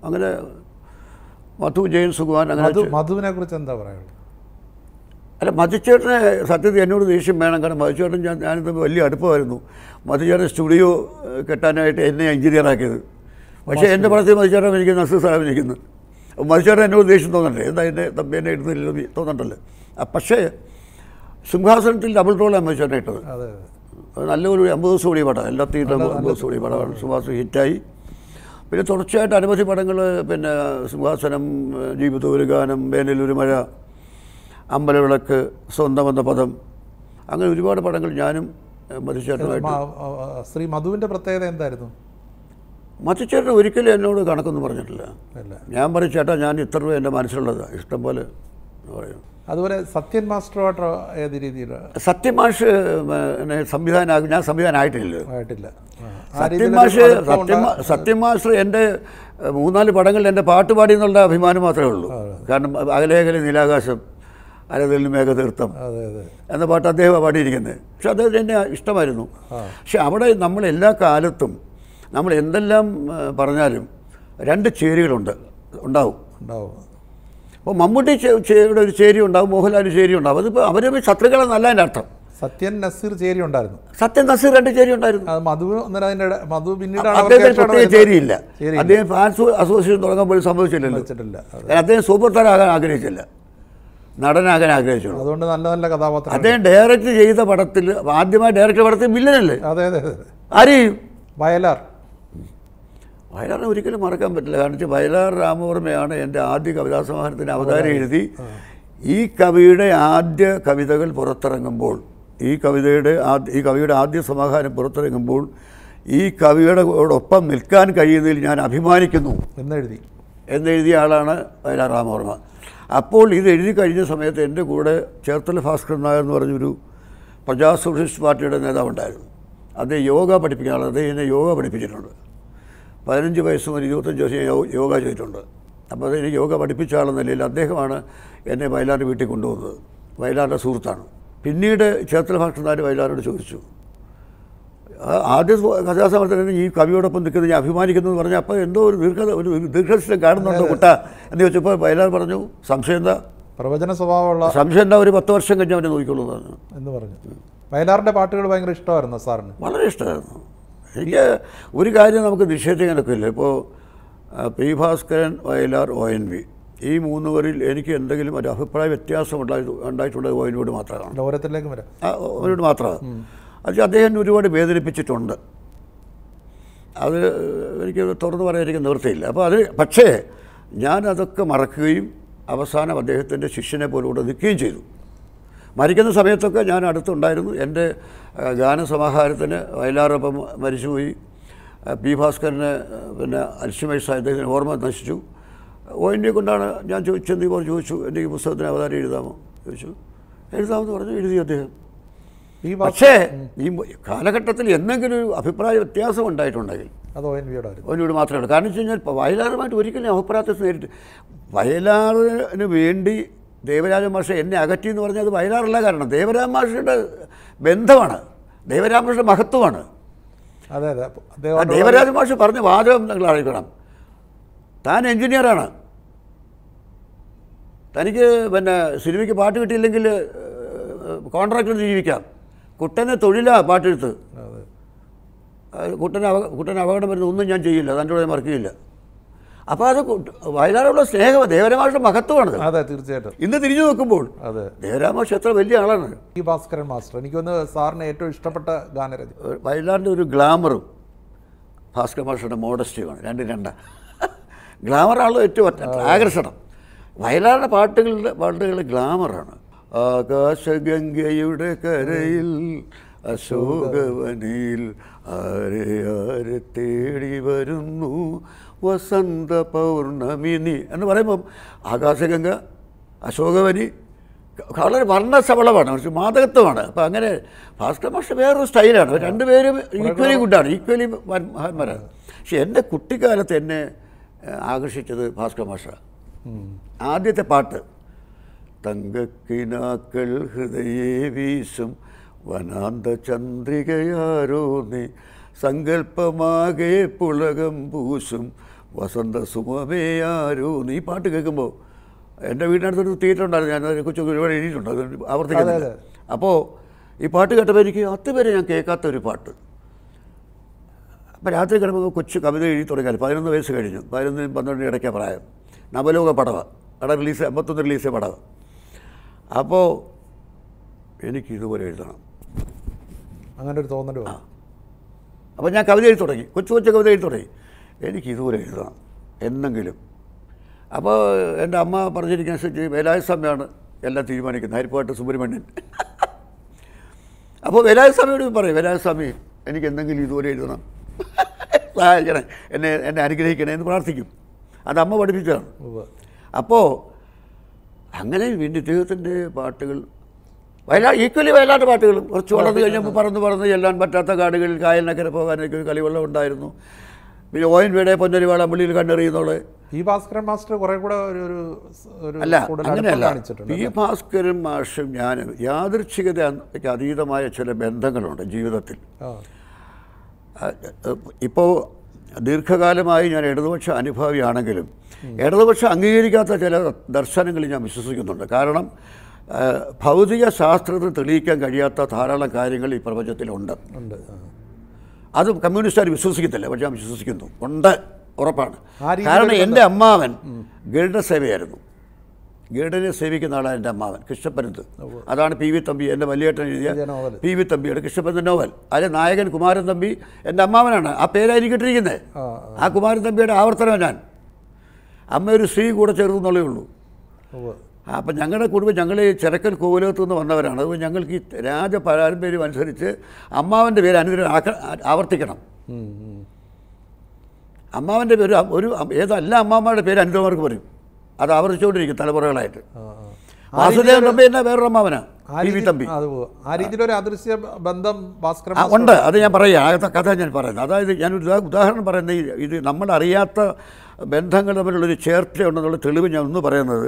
അങ്ങനെ മധു ജയൻ സുകുമാരൻ അങ്ങനെ മധുവിനെ കുറിച്ച് എന്താ പറയുള്ളൂ അല്ല മധുച്ചേട്ടനെ സത്യത്തിൽ എന്നോട് ദേഷ്യം വേണം കാരണം മധുച്ചേട്ടൻ ഞാൻ ഞാനിത് വലിയ അടുപ്പമായിരുന്നു മധുചേട്ടൻ സ്റ്റുഡിയോ കെട്ടാനായിട്ട് എന്നെ എഞ്ചിനീയർ ആക്കിയത് പക്ഷേ എൻ്റെ പടത്തിൽ മധുചേട്ടൻ എനിക്ക് നസീർ സാഹിബ് ഇരിക്കുന്നത് മധുചേട്ടൻ എന്നോട് ദേഷ്യം തോന്നണ്ടേ എന്താ എൻ്റെ തമ്പി എന്നെ എടുത്തില്ല തോന്നണ്ടല്ലോ പക്ഷേ സിംഹാസനത്തിൽ ഡബിൾ റോളാണ് മേച്ചോട്ടേട്ടത് നല്ലൊരു അമ്പത് ദിവസം കൂടി പടം എല്ലാ തീയേറ്ററും അമ്പത് ദിവസം കൂടി പടമാണ് സിംഹാസനം ഹിറ്റായി പിന്നെ തുടർച്ചയായിട്ട് അനവധി പടങ്ങൾ പിന്നെ സിംഹാസനം ഒരു ഗാനം വേനലൊരു മഴ അമ്പലവിളക്ക് സ്വന്തം എന്ന പദം അങ്ങനെ ഒരുപാട് പടങ്ങൾ ഞാനും മധുചേട്ടനുമായിട്ട് ശ്രീ മധുവിൻ്റെ പ്രത്യേകത എന്തായിരുന്നു മധുചേട്ടൻ ഒരിക്കലും എന്നോട് കണക്കൊന്നും പറഞ്ഞിട്ടില്ല ഞാൻ പറയും ചേട്ടാ ഞാൻ ഇത്ര രൂപ എൻ്റെ മനസ്സിലുള്ളതാണ് ഇഷ്ടംപോലെ പറയുന്നു അതുപോലെ സത്യൻ മാസ്റ്ററുമായിട്ട് ഏത് രീതിയിൽ സത്യൻ മാഷ് സംവിധാനം ഞാൻ സംവിധാനമായിട്ടില്ല ആയിട്ടില്ല സത്യൻ മാഷ് സത്യൻ സത്യൻ മാസ്റ്റർ എൻ്റെ മൂന്നാല് പടങ്ങളിൽ എൻ്റെ പാട്ട് പാടി എന്നുള്ള അഭിമാനം മാത്രമേ ഉള്ളൂ കാരണം അകലേകലെ നീലാകാശം അരതലിന് മേഘതീർത്ഥം എന്ന പാട്ട് അദ്ദേഹം പാടിയിരിക്കുന്നത് പക്ഷെ അദ്ദേഹത്തിന് എന്നെ ഇഷ്ടമായിരുന്നു പക്ഷെ അവിടെ നമ്മൾ എല്ലാ കാലത്തും നമ്മൾ എന്തെല്ലാം പറഞ്ഞാലും രണ്ട് ചേരികളുണ്ട് ഉണ്ടാവും ഉണ്ടാവും അപ്പോൾ മമ്മൂട്ടി ചേരിയുടെ ഒരു ചേരി ഉണ്ടാവും മോഹൻലാൽ ചേരി ഉണ്ടാവും അതിപ്പോൾ അവർ ശത്രുക്കളെന്നല്ല എൻ്റെ അർത്ഥം സത്യൻ നസീർ ചേരി ഉണ്ടായിരുന്നു സത്യൻ നസീർ രണ്ട് ചേരി ഉണ്ടായിരുന്നു മധു അതിന്റെ മധു പിന്നീട് ചേരിയില്ല അദ്ദേഹം ഫാൻസ് അസോസിയേഷൻ തുടങ്ങുമ്പോൾ സംഭവിച്ചില്ലല്ലോ അദ്ദേഹം സൂപ്പർ താരം ആകാൻ ആഗ്രഹിച്ചില്ല നടനാകാൻ ആഗ്രഹിച്ചു അതുകൊണ്ട് നല്ല നല്ല കഥാപാത്രം അദ്ദേഹം ഡയറക്റ്റ് ചെയ്ത പടത്തിൽ ആദ്യമായി ഡയറക്റ്റ് പടത്തിൽ വില്ലനല്ലേ അതെ അതെ ആരെയും വയലാർ വയലാറിനെ ഒരിക്കലും മറക്കാൻ പറ്റില്ല കാരണം വെച്ചാൽ വയലാർ രാമവർമ്മയാണ് എൻ്റെ ആദ്യ കവിതാസമാഹാരത്തിന് അവതാരം എഴുതി ഈ കവിയുടെ ആദ്യ കവിതകൾ പുറത്തിറങ്ങുമ്പോൾ ഈ കവിതയുടെ ഈ കവിയുടെ ആദ്യ സമാഹാരം പുറത്തിറങ്ങുമ്പോൾ ഈ കവിയുടെ ഒപ്പം നിൽക്കാൻ കഴിയുന്നതിൽ ഞാൻ അഭിമാനിക്കുന്നു എന്നെഴുതി എന്നെഴുതിയ ആളാണ് വയലാർ രാമവർമ്മ അപ്പോൾ ഇത് എഴുതി കഴിഞ്ഞ സമയത്ത് എൻ്റെ കൂടെ ചേർത്തല ഭാസ്കർ നായർ എന്ന് പറഞ്ഞൊരു പ്രജാ സോഷ്യലിസ്റ്റ് പാർട്ടിയുടെ ഉണ്ടായിരുന്നു അദ്ദേഹം യോഗ ആൾ അദ്ദേഹം എന്നെ യോഗ പഠിപ്പിച്ചിട്ടുണ്ട് പതിനഞ്ച് വയസ്സ് മുതൽ ഇരുപത്തഞ്ച് വയസ്സ് യോഗ ചെയ്തിട്ടുണ്ട് അപ്പോൾ അതിന് യോഗ പഠിപ്പിച്ച ആളെന്ന നിലയിൽ അദ്ദേഹമാണ് എന്നെ വയലാറിൻ്റെ വീട്ടിൽ കൊണ്ടുപോകുന്നത് വയലാറിൻ്റെ സുഹൃത്താണ് പിന്നീട് ക്ഷേത്രഭാഷണന്മാർ വയലാറോട് ചോദിച്ചു ആദ്യ കഥാസമർത്ഥന ഈ കവിയോടൊപ്പം നിൽക്കുന്നത് ഞാൻ അഭിമാനിക്കുന്നു എന്ന് പറഞ്ഞാൽ അപ്പോൾ എന്തോ ഒരു ദീർഘ ഒരു ദീർഘദൃഷ്ടം കാണുന്നുണ്ടോ കുട്ട എന്ന് ചോദിച്ചപ്പോൾ വയലാർ പറഞ്ഞു സംശയം എന്താ പ്രവചന സ്വഭാവമുള്ള സംശയം എന്താ ഒരു പത്ത് വർഷം കഴിഞ്ഞ് അവനെ നോക്കിക്കൊള്ളൂ എന്ന് പറഞ്ഞു വയലാറിൻ്റെ പാട്ടുകൾ ഭയങ്കര ഇഷ്ടമായിരുന്നു സാറിന് വളരെ ഇഷ്ടമായിരുന്നു എനിക്ക് ഒരു കാര്യം നമുക്ക് നിഷേധിക്കാൻ ഒക്കില്ല ഇപ്പോൾ P Bhaskaran Vayalar O N V ഈ മൂന്ന് പേരിൽ എനിക്ക് എന്തെങ്കിലും ഒരു അഭിപ്രായ വ്യത്യാസം ഉണ്ടായിട്ടുള്ളത് ഒ എൻ മാത്രമാണ് ലോകത്തിലേക്ക് വരാം അവരോട് മാത്രമാണ് അത് അദ്ദേഹം ഒരുപാട് വേദനിപ്പിച്ചിട്ടുണ്ട് അത് എനിക്ക് തുറന്നു പറയാൻ എനിക്ക് നിവൃത്തിയില്ല അപ്പോൾ അത് പക്ഷേ ഞാനതൊക്കെ മറക്കുകയും അവസാനം അദ്ദേഹത്തിൻ്റെ ശിഷ്യനെ പോലും കൂടെ നിൽക്കുകയും ചെയ്തു മരിക്കുന്ന സമയത്തൊക്കെ ഞാൻ അടുത്തുണ്ടായിരുന്നു എൻ്റെ ഗാനസമാഹാരത്തിന് വയലാറൊപ്പം മരിച്ചുപോയി പി ഭാസ്കരന് പിന്നെ അൽഷിമേഴ്സ് അദ്ദേഹത്തിന് ഓർമ്മ നശിച്ചു ഓ എന്നെ കൊണ്ടാണ് ഞാൻ ചെന്തി പോലെ ചോദിച്ചു എൻ്റെ ഈ പുസ്തകത്തിന് അവതാരം എഴുതാമോ ചോദിച്ചു എഴുതാമെന്ന് പറഞ്ഞു എഴുതി അദ്ദേഹം ഈ പക്ഷേ ഈ കാലഘട്ടത്തിൽ എന്തെങ്കിലും ഒരു അഭിപ്രായ വ്യത്യാസം ഉണ്ടായിട്ടുണ്ടെങ്കിൽ അത് ഒ എൻ വിയോട് ഒ മാത്രമേ ഉള്ളൂ കാരണം വെച്ച് കഴിഞ്ഞാൽ വയലാറുമായിട്ട് ഒരിക്കലും അഭിപ്രായത്തെ നേരിട്ട് വയലാറിന് വേണ്ടി ദേവരാജ മാഷ എന്നെ അകറ്റി എന്ന് പറഞ്ഞാൽ അത് വയനാറുള്ള കാരണം ദേവരാജ മാഷയുടെ ബന്ധമാണ് ദേവരാജ മഹത്വമാണ് അതെ അതെ ദേവരാജ മാഷ് പറഞ്ഞ വാചകം നിങ്ങൾ അറിയിക്കണം താൻ എഞ്ചിനീയറാണ് തനിക്ക് പിന്നെ സിനിമയ്ക്ക് പാട്ട് കിട്ടിയില്ലെങ്കിൽ കോൺട്രാക്ടർ ജീവിക്കാം കുട്ടനെ തൊഴിലാണ് പാട്ടെടുത്ത് കുട്ടനെ കുട്ടനെ അപകടം വരുന്ന ഒന്നും ഞാൻ ചെയ്യില്ല തൻ്റെ കൂടെ മറക്കുകയില്ല അപ്പോൾ അത് വയനാടുള്ള സ്നേഹം ദേവരാമാഷയുടെ മഹത്വമാണ് അതെ തീർച്ചയായിട്ടും ഇന്ന് തിരിഞ്ഞു നോക്കുമ്പോൾ അതെ ദേവരാമ എത്ര വലിയ ആളാണ് ഈ ഭാസ്കരൻ മാസ്റ്റർ എനിക്ക് വന്ന് സാറിന് ഏറ്റവും ഇഷ്ടപ്പെട്ട ഗാനരചന വയനാടിൻ്റെ ഒരു ഗ്ലാമറും ഭാസ്കരൻ മാസ്റ്ററുടെ മോഡസ്റ്റിയുമാണ് രണ്ട് രണ്ട ഗ്ലാമറാണല്ലോ ഏറ്റവും ആകർഷണം വയനാടിൻ്റെ പാട്ടുകളുടെ പാട്ടുകളുടെ ഗ്ലാമറാണ് ആകാശഗംഗയുടെ കരയിൽ അശോകവനിയിൽ ആരെ ആരെ തേടി വരുന്നു വസന്ത പൗർണമിനി എന്ന് പറയുമ്പം ആകാശഗംഗ അശോകവനി വളരെ വർണ്ണസബളമാണ് കുറച്ച് മാതകത്വമാണ് അപ്പോൾ അങ്ങനെ ഭാസ്കർ മാഷ് വേറൊരു സ്റ്റൈലാണ് രണ്ടുപേരും ഈക്വലി ഗുഡാണ് ഈക്വലി മഹാന്മാരാണ് പക്ഷെ എൻ്റെ കുട്ടിക്കാലത്ത് എന്നെ ആകർഷിച്ചത് ഭാസ്കർ മാഷ ആദ്യത്തെ പാട്ട് തങ്കക്കിനാക്കൾ ഹൃദയേ വീശും വനാന്ത ചന്ദ്രികയാരോ നീ സങ്കല്പമാകെ പുളകം പൂശും വസന്ത സുമമേ നീ പാട്ട് കേൾക്കുമ്പോൾ എൻ്റെ വീടിനടുത്തൊരു തിയേറ്റർ ഉണ്ടായിരുന്നു ഞാൻ കൊച്ചു ഒരുപാട് എഴുതിയിട്ടുണ്ട് ആവർത്തിക്കുന്നത് അപ്പോൾ ഈ പാട്ട് കേട്ടപ്പോൾ എനിക്ക് വരെ ഞാൻ കേൾക്കാത്ത ഒരു പാട്ട് അപ്പോൾ രാത്രി കിടക്കുമ്പോൾ കൊച്ചു കവിത എഴുതി തുടങ്ങിയാൽ പതിനൊന്ന് വയസ്സ് കഴിഞ്ഞു പതിനൊന്ന് പന്ത്രണ്ട് ഇടയ്ക്ക് പ്രായം നവലോക പടവ അട റിലീസ് അമ്പത്തൊന്ന് റിലീസ് പടവ അപ്പോൾ എനിക്ക് ഇതുപോലെ എഴുതണം അങ്ങനെ ഒരു ആ അപ്പോൾ ഞാൻ കവിത എഴുതി തുടങ്ങി കൊച്ചു കൊച്ചു കവിത എഴുതി തുടങ്ങി എനിക്കിതുപോലെ എഴുതാം എന്നെങ്കിലും അപ്പോൾ എൻ്റെ അമ്മ പറഞ്ഞിരിക്കുന്ന വേലായ സമയമാണ് എല്ലാം തീരുമാനിക്കുന്നത് ഹരിപ്പാട്ട് സുബ്രഹ്മണ്യൻ അപ്പോൾ വേലായസ്വാമിയോട് പറയും സ്വാമി എനിക്ക് എന്തെങ്കിലും ഇതുപോലെ എഴുതണം സഹായിക്കണേ എന്നെ എന്നെ അനുഗ്രഹിക്കണേ എന്ന് പ്രാർത്ഥിക്കും അത് അമ്മ പഠിപ്പിച്ചതാണ് അപ്പോൾ അങ്ങനെ വീണ്ടും ഇദ്ദേഹത്തിൻ്റെ പാട്ടുകൾ വയലാ ഈക്വലി വയലാട്ട് പാട്ടുകളും കുറച്ച് വളർന്നു കഴിഞ്ഞപ്പോൾ പറന്ന് പറന്ന് ചെല്ലാൻ പറ്റാത്ത കാടുകളിൽ കായലിനക്കരെ പോകാനൊക്കെ ഒരു കളിവെള്ളം ഉണ്ടായിരുന്നു പിന്നെ ഓ എൻ വിയുടെ പൊന്നൊരുവാള പുള്ളിയിൽ കണ്ടെറിയുന്നുള്ളത് പി ഭാസ്കരൻ മാസ്റ്റർ കുറെ കൂടെ ഒരു ഒരു അല്ല അങ്ങനെയല്ല പി ഭാസ്കരൻ മാഷും ഞാൻ യാദൃച്ഛികതയ്ക്ക് അതീതമായ ചില ബന്ധങ്ങളുണ്ട് ജീവിതത്തിൽ ഇപ്പോൾ ദീർഘകാലമായി ഞാൻ ഇടതുപക്ഷ അനുഭവിയാണെങ്കിലും ഇടതുപക്ഷം അംഗീകരിക്കാത്ത ചില ദർശനങ്ങൾ ഞാൻ വിശ്വസിക്കുന്നുണ്ട് കാരണം ഭൗതിക ശാസ്ത്രത്തെ തെളിയിക്കാൻ കഴിയാത്ത ധാരാളം കാര്യങ്ങൾ ഈ പ്രപഞ്ചത്തിലുണ്ട് ഉണ്ട് അത് കമ്മ്യൂണിസ്റ്റുകാർ വിശ്വസിക്കത്തില്ല പക്ഷെ ഞാൻ വിശ്വസിക്കുന്നു ഉണ്ട് ഉറപ്പാണ് കാരണം എൻ്റെ അമ്മാവൻ ഗരുഡ സേവയായിരുന്നു ഗരുഡനെ സേവിക്കുന്ന ആളാണ് എൻ്റെ അമ്മാവൻ കൃഷ്ണപ്പരുന്ത് അതാണ് പി വി തമ്പി എൻ്റെ വലിയേട്ടൻ എഴുതിയ പി വി തമ്പിയുടെ കൃഷ്ണപ്പരുന്ത് നോവൽ അതിലെ നായകൻ കുമാരൻ തമ്പി എൻ്റെ അമ്മാവനാണ് ആ പേരായിരിക്കും ഇട്ടിരിക്കുന്നത് ആ കുമാരൻ തമ്പിയുടെ ആവർത്തനം ഞാൻ അമ്മ ഒരു സ്ത്രീ കൂടെ ചേർന്നു എന്നുള്ളേ ഉള്ളൂ അപ്പം ഞങ്ങളുടെ കുടുംബം ഞങ്ങൾ ചിരക്കൻ കോവിലകത്തു നിന്ന് വന്നവരാണ് അതുകൊണ്ട് ഞങ്ങൾക്ക് ഈ രാജ പാരമ്പര്യം അനുസരിച്ച് അമ്മാവൻ്റെ പേര് അനുദിനം ആവർത്തിക്കണം അമ്മാവൻ്റെ പേര് ഒരു ഏതെല്ലാ അമ്മാമ്മയുടെ പേര് അനുദിനമാർക്ക് പറയും അത് ആവർത്തിച്ചുകൊണ്ടിരിക്കും തലമുറകളായിട്ട് വാസുദേവൻ തമ്പി എന്നാ വേറൊരു അമ്മാവനാണ് തമ്പി ആ രീതിയിലൊരു ബന്ധം ഉണ്ട് അത് ഞാൻ പറയാം ആ കഥ ഞാൻ പറയുന്നത് അതായത് ഞാൻ ഉദാഹരണം പറയുന്നത് ഇത് നമ്മൾ അറിയാത്ത ബന്ധങ്ങൾ തമ്മിലുള്ളൊരു ചേർച്ചയുണ്ടെന്നുള്ള തെളിവ് ഞാൻ ഒന്ന് പറയുന്നത്